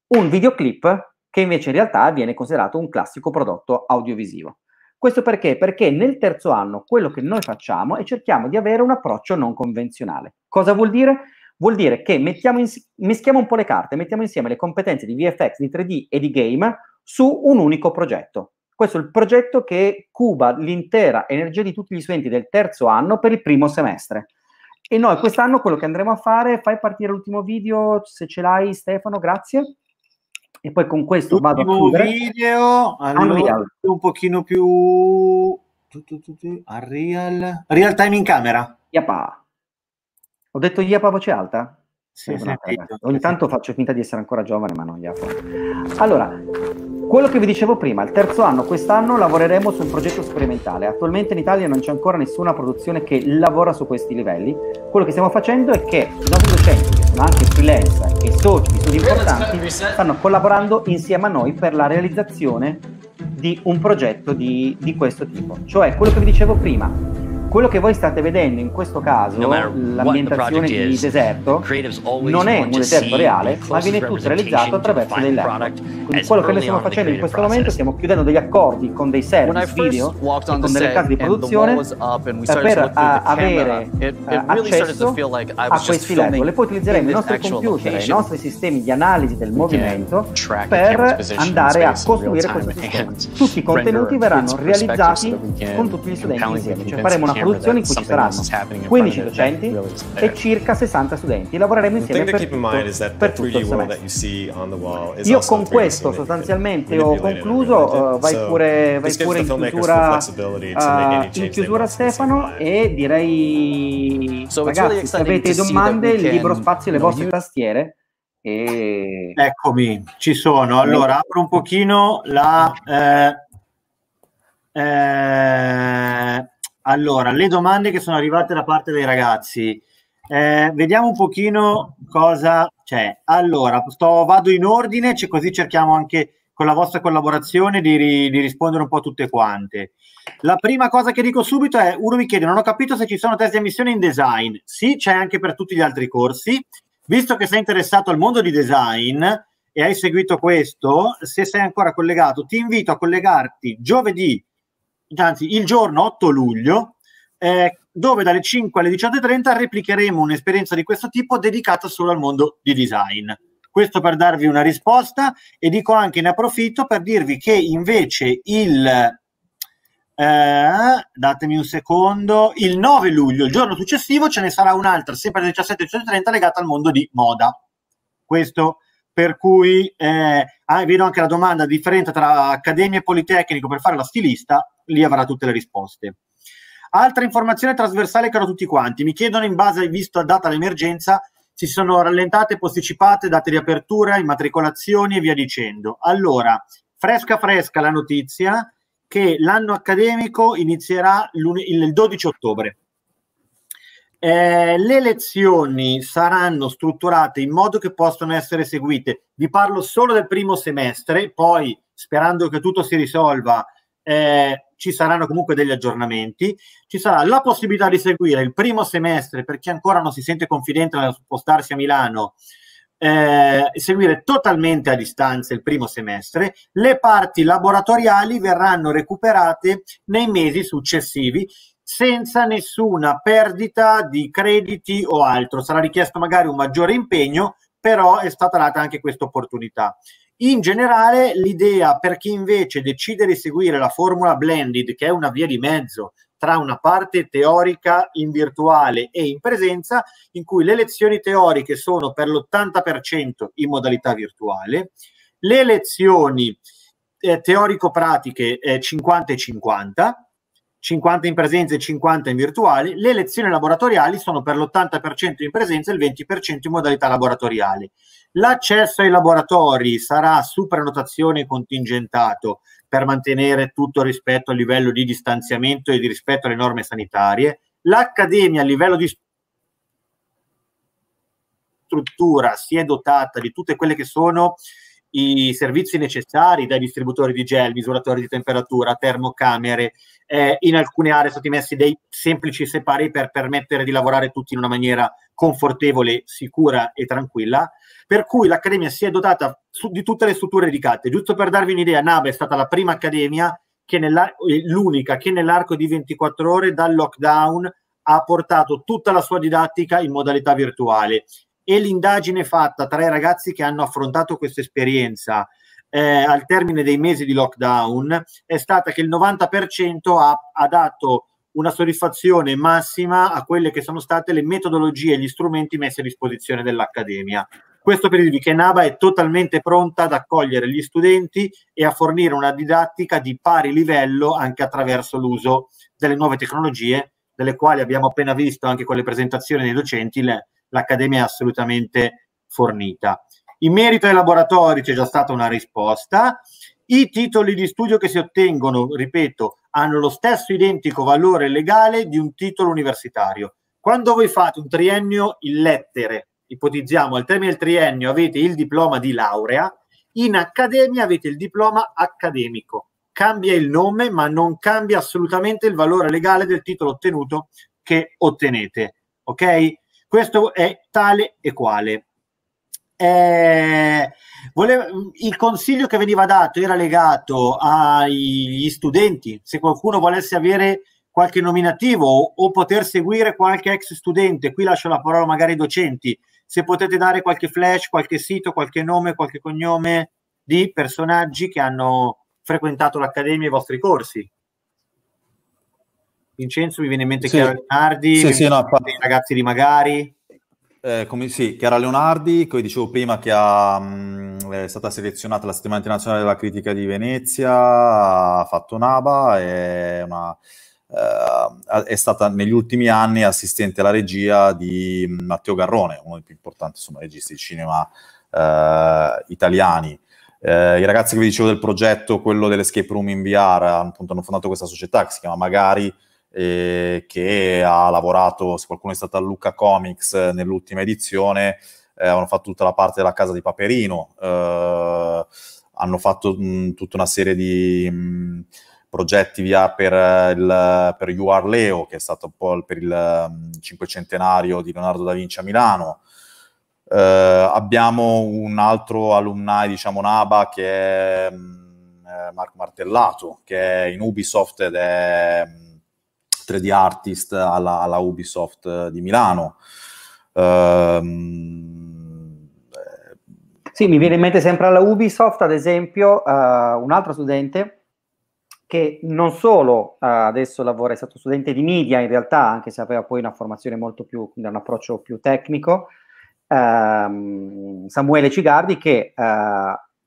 un videoclip che invece in realtà viene considerato un classico prodotto audiovisivo. Questo perché? Perché nel terzo anno quello che noi facciamo è cerchiamo di avere un approccio non convenzionale. Cosa vuol dire? Vuol dire che in, mischiamo un po' le carte, mettiamo insieme le competenze di VFX, di 3D e di game su un unico progetto. Questo è il progetto che cuba l'intera energia di tutti gli studenti del terzo anno per il primo semestre. E noi quest'anno quello che andremo a fare, fai partire l'ultimo video, se ce l'hai Stefano, grazie. E poi con questo l'ultimo vado a chiudere. video, ah, allora, un pochino più... Unreal. Real time in camera. Iapa. Ho detto iapa a voce alta? Sì, sì, Ogni tanto faccio finta di essere ancora giovane, ma non Yapa. Allora, quello che vi dicevo prima, il terzo anno, quest'anno lavoreremo su un progetto sperimentale. Attualmente in Italia non c'è ancora nessuna produzione che lavora su questi livelli. Quello che stiamo facendo è che i nostri docenti, che sono anche freelancer e soci di studi importanti, stanno collaborando insieme a noi per la realizzazione di un progetto di, di questo tipo. Cioè, quello che vi dicevo prima, quello che voi state vedendo in questo caso, no l'ambientazione di is, deserto, non è un deserto reale, ma viene tutto realizzato attraverso dei lab. Quindi quello che noi stiamo facendo in questo momento, stiamo chiudendo degli accordi con dei service video e con delle case di produzione per avere accesso a questi lab. E poi utilizzeremo i nostri computer, i nostri sistemi di analisi del movimento per andare a costruire questo sistema. Tutti i contenuti verranno realizzati con tutti gli studenti insieme, cioè faremo una produzione in cui ci saranno 15 docenti e circa 60 studenti. Lavoreremo insieme per tutto, per tutto il semestre. Io con questo sostanzialmente ho concluso, uh, vai pure, vai pure in, chiusura, uh, in chiusura Stefano e direi ragazzi se avete domande libro spazio e le vostre tastiere. E... Eccomi, ci sono. Allora, apro un pochino la... Eh, eh, allora, le domande che sono arrivate da parte dei ragazzi. Eh, vediamo un pochino cosa c'è. Allora, sto, vado in ordine, così cerchiamo anche con la vostra collaborazione di, ri, di, rispondere un po' a tutte quante. La prima cosa che dico subito è, uno mi chiede, non ho capito se ci sono test di ammissione in design. Sì, c'è anche per tutti gli altri corsi. Visto che sei interessato al mondo di design e hai seguito questo, se sei ancora collegato, ti invito a collegarti giovedì anzi, il giorno 8 luglio, eh, dove dalle 5 alle 18.30 replicheremo un'esperienza di questo tipo dedicata solo al mondo di design. Questo per darvi una risposta e dico anche ne approfitto per dirvi che invece il eh, datemi un secondo, il 9 luglio, il giorno successivo, ce ne sarà un'altra, sempre alle 17.30, legata al mondo di moda. Questo per cui eh, ah, vedo anche la domanda differenza tra accademia e politecnico per fare la stilista lì avrà tutte le risposte. Altra informazione trasversale che hanno tutti quanti, mi chiedono in base, visto data l'emergenza, si sono rallentate, posticipate date di apertura, immatricolazioni e via dicendo. Allora, fresca fresca la notizia che l'anno accademico inizierà il 12 ottobre. Eh, le lezioni saranno strutturate in modo che possano essere seguite. Vi parlo solo del primo semestre, poi sperando che tutto si risolva, eh, ci saranno comunque degli aggiornamenti, ci sarà la possibilità di seguire il primo semestre per chi ancora non si sente confidente nel spostarsi a Milano. Eh, seguire totalmente a distanza il primo semestre, le parti laboratoriali verranno recuperate nei mesi successivi senza nessuna perdita di crediti o altro. Sarà richiesto magari un maggiore impegno, però è stata data anche questa opportunità. In generale, l'idea per chi invece decide di seguire la formula blended, che è una via di mezzo tra una parte teorica in virtuale e in presenza, in cui le lezioni teoriche sono per l'80% in modalità virtuale, le lezioni eh, teorico-pratiche eh, 50 50, 50 in presenza e 50 in virtuale, le lezioni laboratoriali sono per l'80% in presenza e il 20% in modalità laboratoriale. L'accesso ai laboratori sarà su prenotazione contingentato per mantenere tutto rispetto al livello di distanziamento e di rispetto alle norme sanitarie. L'Accademia a livello di struttura si è dotata di tutte quelle che sono i servizi necessari dai distributori di gel, misuratori di temperatura, termocamere, eh, in alcune aree sono stati messi dei semplici separi per permettere di lavorare tutti in una maniera confortevole, sicura e tranquilla, per cui l'Accademia si è dotata su, di tutte le strutture dedicate. Giusto per darvi un'idea, NABE è stata la prima Accademia, che eh, l'unica che nell'arco di 24 ore dal lockdown ha portato tutta la sua didattica in modalità virtuale e l'indagine fatta tra i ragazzi che hanno affrontato questa esperienza eh, al termine dei mesi di lockdown è stata che il 90% ha, ha dato una soddisfazione massima a quelle che sono state le metodologie e gli strumenti messi a disposizione dell'Accademia. Questo per dirvi che NABA è totalmente pronta ad accogliere gli studenti e a fornire una didattica di pari livello anche attraverso l'uso delle nuove tecnologie, delle quali abbiamo appena visto anche con le presentazioni dei docenti le, l'Accademia è assolutamente fornita. In merito ai laboratori c'è già stata una risposta. I titoli di studio che si ottengono, ripeto, hanno lo stesso identico valore legale di un titolo universitario. Quando voi fate un triennio in lettere, ipotizziamo al termine del triennio avete il diploma di laurea, in accademia avete il diploma accademico. Cambia il nome, ma non cambia assolutamente il valore legale del titolo ottenuto che ottenete. Ok? Questo è tale e quale. Eh, volevo, il consiglio che veniva dato era legato agli studenti, se qualcuno volesse avere qualche nominativo o, o, poter seguire qualche ex studente, qui lascio la parola magari ai docenti, se potete dare qualche flash, qualche sito, qualche nome, qualche cognome di personaggi che hanno frequentato l'accademia e i vostri corsi. Vincenzo, mi viene in mente sì. Chiara Leonardi, sì, sì, no, i ragazzi di Magari. Eh, come, sì, Chiara Leonardi, come dicevo prima, che ha, mh, mm, è stata selezionata alla settimana internazionale della critica di Venezia, ha fatto Naba, è, una, eh, è stata negli ultimi anni assistente alla regia di mm, Matteo Garrone, uno dei più importanti insomma, registi di cinema eh, italiani. Eh, I ragazzi che vi dicevo del progetto, quello dell'escape room in VR, appunto, hanno fondato questa società che si chiama Magari, eh, che ha lavorato, se qualcuno è stato a Luca Comics eh, nell'ultima edizione, eh, hanno fatto tutta la parte della casa di Paperino, eh, hanno fatto mh, tutta una serie di... Mh, progetti via per, eh, il, per UR Leo, che è stato un po' per il cinquecentenario di Leonardo da Vinci a Milano. Eh, abbiamo un altro alumni, diciamo Naba, che è eh, Marco Martellato, che è in Ubisoft ed è 3D artist alla, alla Ubisoft eh, di Milano. Ehm... Eh, sì, mi viene in mente sempre alla Ubisoft, ad esempio, uh, un altro studente che non solo uh, adesso lavora, è stato studente di media in realtà, anche se aveva poi una formazione molto più, quindi un approccio più tecnico, uh, Samuele Cigardi, che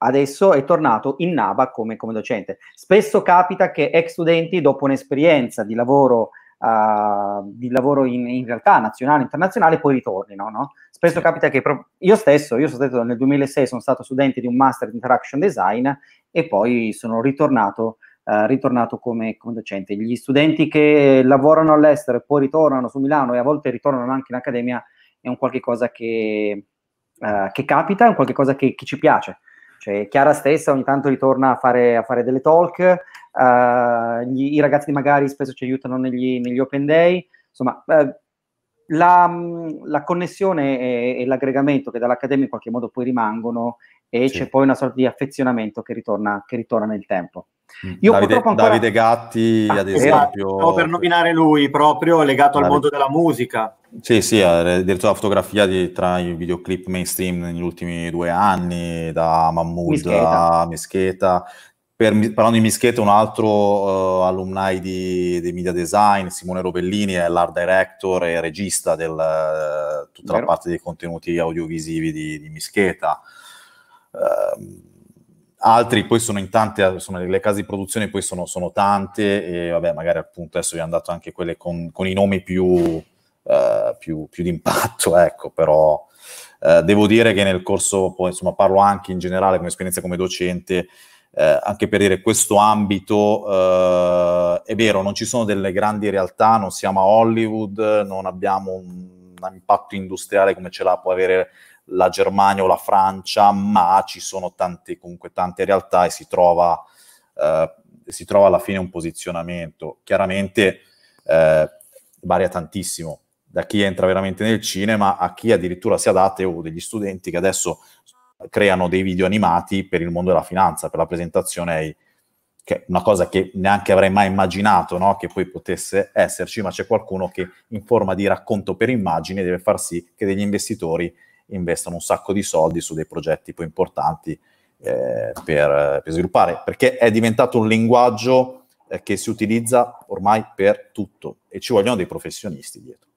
adesso è tornato in NABA come, come docente. Spesso capita che ex studenti, dopo un'esperienza di lavoro, uh, di lavoro in, in, realtà nazionale, internazionale, poi ritornino. No? Spesso capita che pro- io stesso, io sono stato nel 2006, sono stato studente di un master di interaction design e poi sono ritornato Uh, ritornato come, come, docente. Gli studenti che lavorano all'estero e poi ritornano su Milano e a volte ritornano anche in accademia è un qualche cosa che, uh, che capita, è un qualche cosa che, che, ci piace. Cioè, Chiara stessa ogni tanto ritorna a fare, a fare delle talk, uh, gli, i ragazzi magari spesso ci aiutano negli, negli open day, insomma, uh, la, la, connessione e, e, l'aggregamento che dall'Accademia in qualche modo poi rimangono e sì. c'è poi una sorta di affezionamento che ritorna, che ritorna nel tempo. Mm. Io Davide, ancora... Davide Gatti, ah, ad esatto. esempio. Esatto, per nominare lui, proprio legato Davide... al mondo della musica. Sì, sì, ha diretto la fotografia di, tra i videoclip mainstream negli ultimi due anni, da Mahmood a Mischeta. Per, parlando di Mischeta, un altro uh, alumni di, di, media design, Simone Robellini, è l'art director e regista di uh, eh, tutta Vero. la parte dei contenuti audiovisivi di, di Mischeta. Uh, altri poi sono in tante, insomma, le case di produzione poi sono, sono tante e vabbè, magari appunto adesso vi hanno dato anche quelle con, con i nomi più, uh, più, più d'impatto, ecco, però uh, devo dire che nel corso, poi insomma parlo anche in generale come esperienza come docente, eh, anche per dire questo ambito eh, è vero, non ci sono delle grandi realtà, non siamo a Hollywood, non abbiamo un, un impatto industriale come ce l'ha può avere la Germania o la Francia, ma ci sono tante, comunque tante realtà e si trova, eh, si trova alla fine un posizionamento. Chiaramente eh, varia tantissimo da chi entra veramente nel cinema a chi addirittura si adatta, o degli studenti che adesso creano dei video animati per il mondo della finanza, per la presentazione che è una cosa che neanche avrei mai immaginato no? che poi potesse esserci, ma c'è qualcuno che in forma di racconto per immagini deve far sì che degli investitori investono un sacco di soldi su dei progetti poi importanti eh, per, per, sviluppare, perché è diventato un linguaggio eh, che si utilizza ormai per tutto e ci vogliono dei professionisti dietro.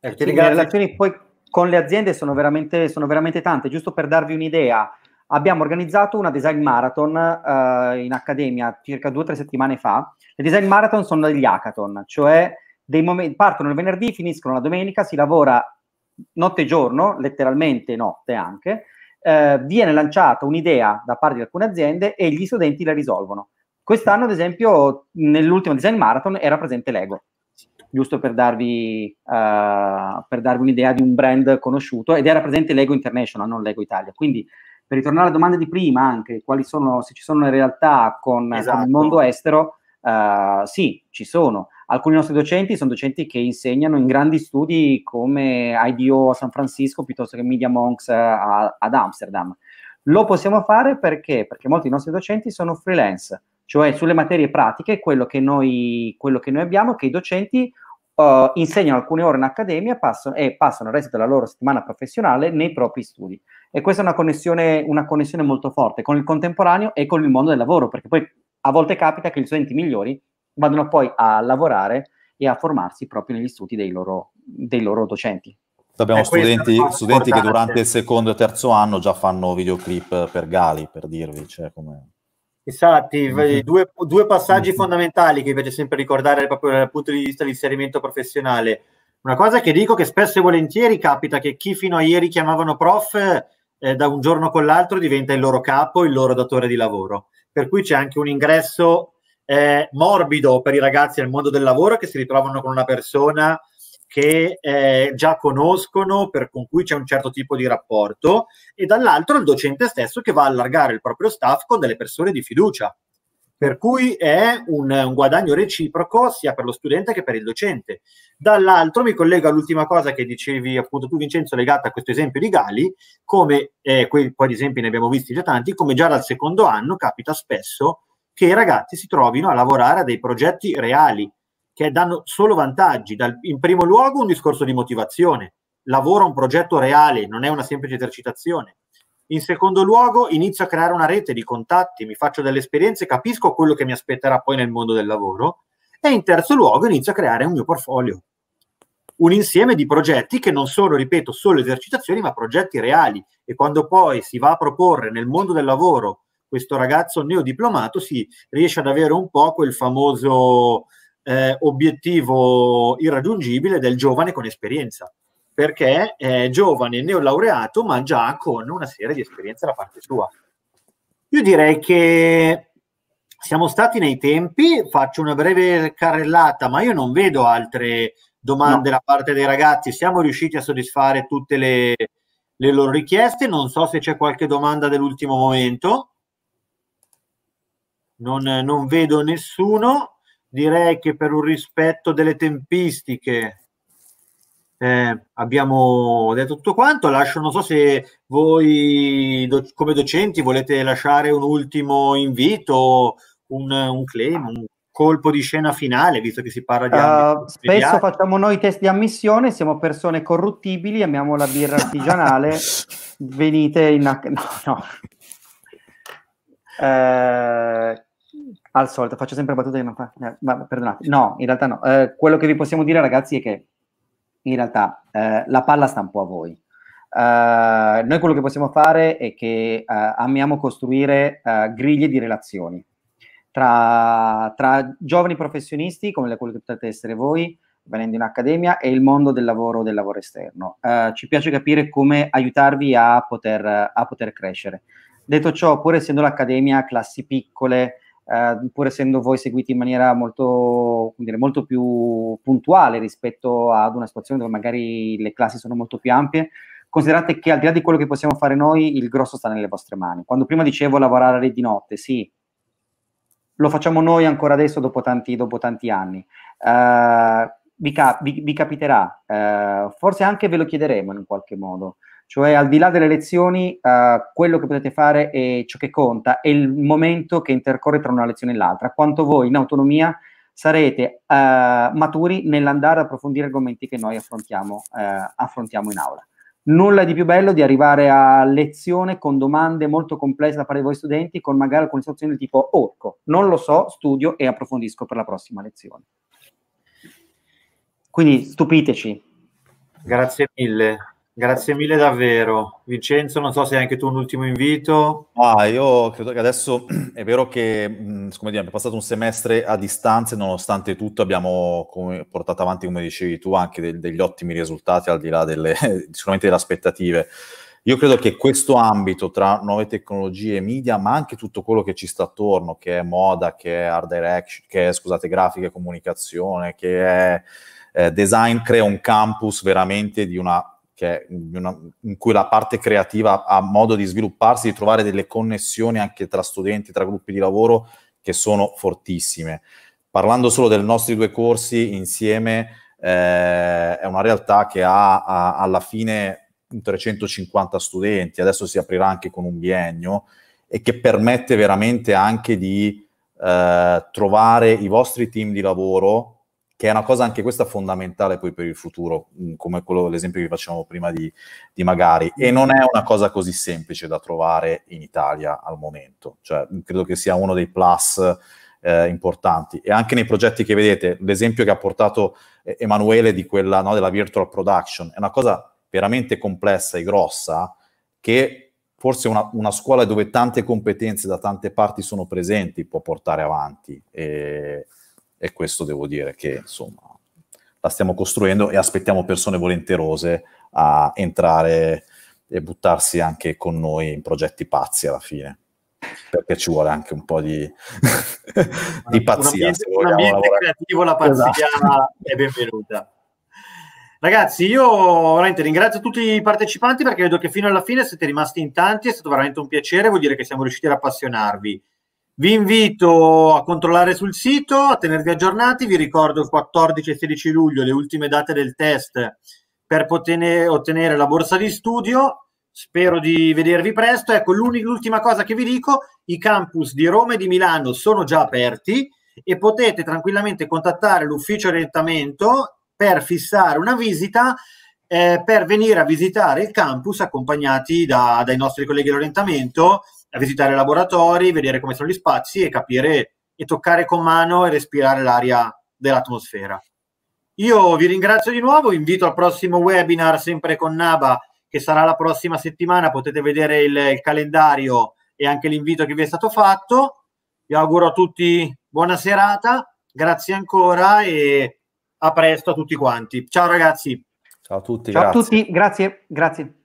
Ecco, perché le relazioni poi con le aziende sono veramente, sono veramente tante, giusto per darvi un'idea abbiamo organizzato una design marathon eh, in accademia circa due o tre settimane fa. Le design marathon sono degli hackathon, cioè momenti, partono il venerdì, finiscono la domenica, si lavora notte e giorno, letteralmente notte anche, eh, viene lanciata un'idea da parte di alcune aziende e gli studenti la risolvono. Quest'anno, ad esempio, nell'ultimo design marathon era presente Lego, giusto per darvi, uh, per darvi un'idea di un brand conosciuto, ed era presente Lego International, non Lego Italia. Quindi, per ritornare alla domanda di prima, anche quali sono, se ci sono realtà con, esatto. con il esatto. mondo estero, uh, sì, ci sono alcuni nostri docenti sono docenti che insegnano in grandi studi come IDO a San Francisco piuttosto che Media Monks eh, a, ad Amsterdam. Lo possiamo fare perché? Perché molti dei nostri docenti sono freelance, cioè sulle materie pratiche quello che noi, quello che noi abbiamo è che i docenti uh, insegnano alcune ore in accademia passano, e passano il resto della loro settimana professionale nei propri studi. E questa è una connessione, una connessione molto forte con il contemporaneo e con il mondo del lavoro, perché poi a volte capita che gli studenti migliori vadano poi a lavorare e a formarsi proprio negli studi dei loro, dei loro docenti. Abbiamo eh, studenti, studenti che durante il secondo e terzo anno già fanno videoclip per Gali, per dirvi. Cioè, come... Esatti, mm-hmm. due, due, passaggi mm-hmm. fondamentali che mi piace sempre ricordare proprio dal punto di vista dell'inserimento professionale. Una cosa che dico che spesso e volentieri capita che chi fino a ieri chiamavano prof eh, da un giorno con l'altro diventa il loro capo, il loro datore di lavoro. Per cui c'è anche un ingresso eh, morbido per i ragazzi nel mondo del lavoro che si ritrovano con una persona che eh, già conoscono, per, con cui c'è un certo tipo di rapporto, e dall'altro il docente stesso che va a allargare il proprio staff con delle persone di fiducia. Per cui è un, un guadagno reciproco sia per lo studente che per il docente. Dall'altro mi collego all'ultima cosa che dicevi appunto tu Vincenzo legata a questo esempio di Gali, come eh, quei, poi di esempi ne abbiamo visti già tanti, come già dal secondo anno capita spesso che i ragazzi si trovino a lavorare a dei progetti reali che danno solo vantaggi. Dal, in primo luogo un discorso di motivazione, Lavoro a un progetto reale, non è una semplice esercitazione. In secondo luogo inizio a creare una rete di contatti, mi faccio delle esperienze, capisco quello che mi aspetterà poi nel mondo del lavoro e in terzo luogo inizio a creare un mio portfolio, un insieme di progetti che non sono, ripeto, solo esercitazioni, ma progetti reali. E quando poi si va a proporre nel mondo del lavoro questo ragazzo neodiplomato si riesce ad avere un po' quel famoso eh, obiettivo irraggiungibile del giovane con esperienza, perché è giovane neolaureato ma già con una serie di esperienze da parte sua. Io direi che siamo stati nei tempi, faccio una breve carrellata, ma io non vedo altre domande no. da parte dei ragazzi, siamo riusciti a soddisfare tutte le, le loro richieste, non so se c'è qualche domanda dell'ultimo momento non, non vedo nessuno, direi che per un rispetto delle tempistiche eh, abbiamo detto tutto quanto. Lascio, non so se voi do, come docenti volete lasciare un ultimo invito, un, un, claim, un colpo di scena finale, visto che si parla di... Uh, spesso facciamo noi test di ammissione, siamo persone corruttibili, amiamo la birra artigianale, venite in... No, no. Eh, al solito, faccio sempre battute che non fa... Ma, eh, perdonate, no, in realtà no. Eh, quello che vi possiamo dire ragazzi è che in realtà eh, la palla sta un po' a voi. Eh, noi quello che possiamo fare è che eh, amiamo costruire eh, griglie di relazioni tra, tra giovani professionisti, come quelli che potete essere voi, venendo in accademia, e il mondo del lavoro, del lavoro esterno. ci piace capire come aiutarvi a poter, a poter crescere. Detto ciò, pur essendo l'accademia classi piccole, Uh, pur essendo voi seguiti in maniera molto, dire, molto, più puntuale rispetto ad una situazione dove magari le classi sono molto più ampie, considerate che al di là di quello che possiamo fare noi, il grosso sta nelle vostre mani. Quando prima dicevo lavorare di notte, sì, lo facciamo noi ancora adesso dopo tanti, dopo tanti anni. Uh, vi, cap- vi, vi, capiterà, uh, forse anche ve lo chiederemo in qualche modo. Cioè, al di là delle lezioni, eh, quello che potete fare è ciò che conta, è il momento che intercorre tra una lezione e l'altra, quanto voi in autonomia sarete eh, maturi nell'andare ad approfondire argomenti che noi affrontiamo, eh, affrontiamo in aula nulla di più bello di arrivare a lezione con domande molto complesse da fare voi studenti, con magari alcune situazioni del tipo, orco, oh, ecco, non lo so, studio e approfondisco per la prossima lezione. Quindi stupiteci. Grazie mille. Grazie mille davvero. Vincenzo, non so se hai anche tu un ultimo invito. Ah, io credo che adesso è vero che come dire, abbiamo passato un semestre a distanza e nonostante tutto abbiamo portato avanti, come dicevi tu, anche de- degli ottimi risultati al di là delle, sicuramente delle aspettative. Io credo che questo ambito tra nuove tecnologie e media, ma anche tutto quello che ci sta attorno, che è moda, che è art direction, che è, scusate, grafica e comunicazione, che è eh, design, crea un campus veramente di una una, in cui la parte creativa ha modo di svilupparsi, di trovare delle connessioni anche tra studenti, tra gruppi di lavoro che sono fortissime. Parlando solo dei nostri due corsi insieme, eh, è una realtà che ha, ha alla fine 350 studenti, adesso si aprirà anche con un biennio e che permette veramente anche di eh, trovare i vostri team di lavoro che è una cosa anche questa fondamentale poi per il futuro, come quello, l'esempio che facevamo prima di, di, Magari, e non è una cosa così semplice da trovare in Italia al momento, cioè, credo che sia uno dei plus eh, importanti e anche nei progetti che vedete, l'esempio che ha portato eh, Emanuele di quella, no, della virtual production, è una cosa veramente complessa e grossa che forse una, una scuola dove tante competenze da tante parti sono presenti può portare avanti. E e questo devo dire che insomma la stiamo costruendo e aspettiamo persone volenterose a entrare e buttarsi anche con noi in progetti pazzi alla fine perché ci vuole anche un po' di, di pazzia un ambiente, un ambiente creativo la pazzia esatto. è benvenuta Ragazzi, io veramente ringrazio tutti i partecipanti perché vedo che fino alla fine siete rimasti in tanti, è stato veramente un piacere, vuol dire che siamo riusciti ad appassionarvi. Vi invito a controllare sul sito, a tenervi aggiornati. Vi ricordo il 14 e 16 luglio le ultime date del test per poter ottenere la borsa di studio. Spero di vedervi presto. Ecco, l'ultima cosa che vi dico, i campus di Roma e di Milano sono già aperti e potete tranquillamente contattare l'ufficio orientamento per fissare una visita eh, per venire a visitare il campus accompagnati da, dai nostri colleghi dell'orientamento a visitare laboratori, vedere come sono gli spazi e capire e toccare con mano e respirare l'aria dell'atmosfera. Io vi ringrazio di nuovo, invito al prossimo webinar sempre con Naba che sarà la prossima settimana, potete vedere il, il calendario e anche l'invito che vi è stato fatto. Vi auguro a tutti buona serata, grazie ancora e a presto a tutti quanti. Ciao ragazzi. Ciao a tutti. Ciao grazie. a tutti, grazie. grazie.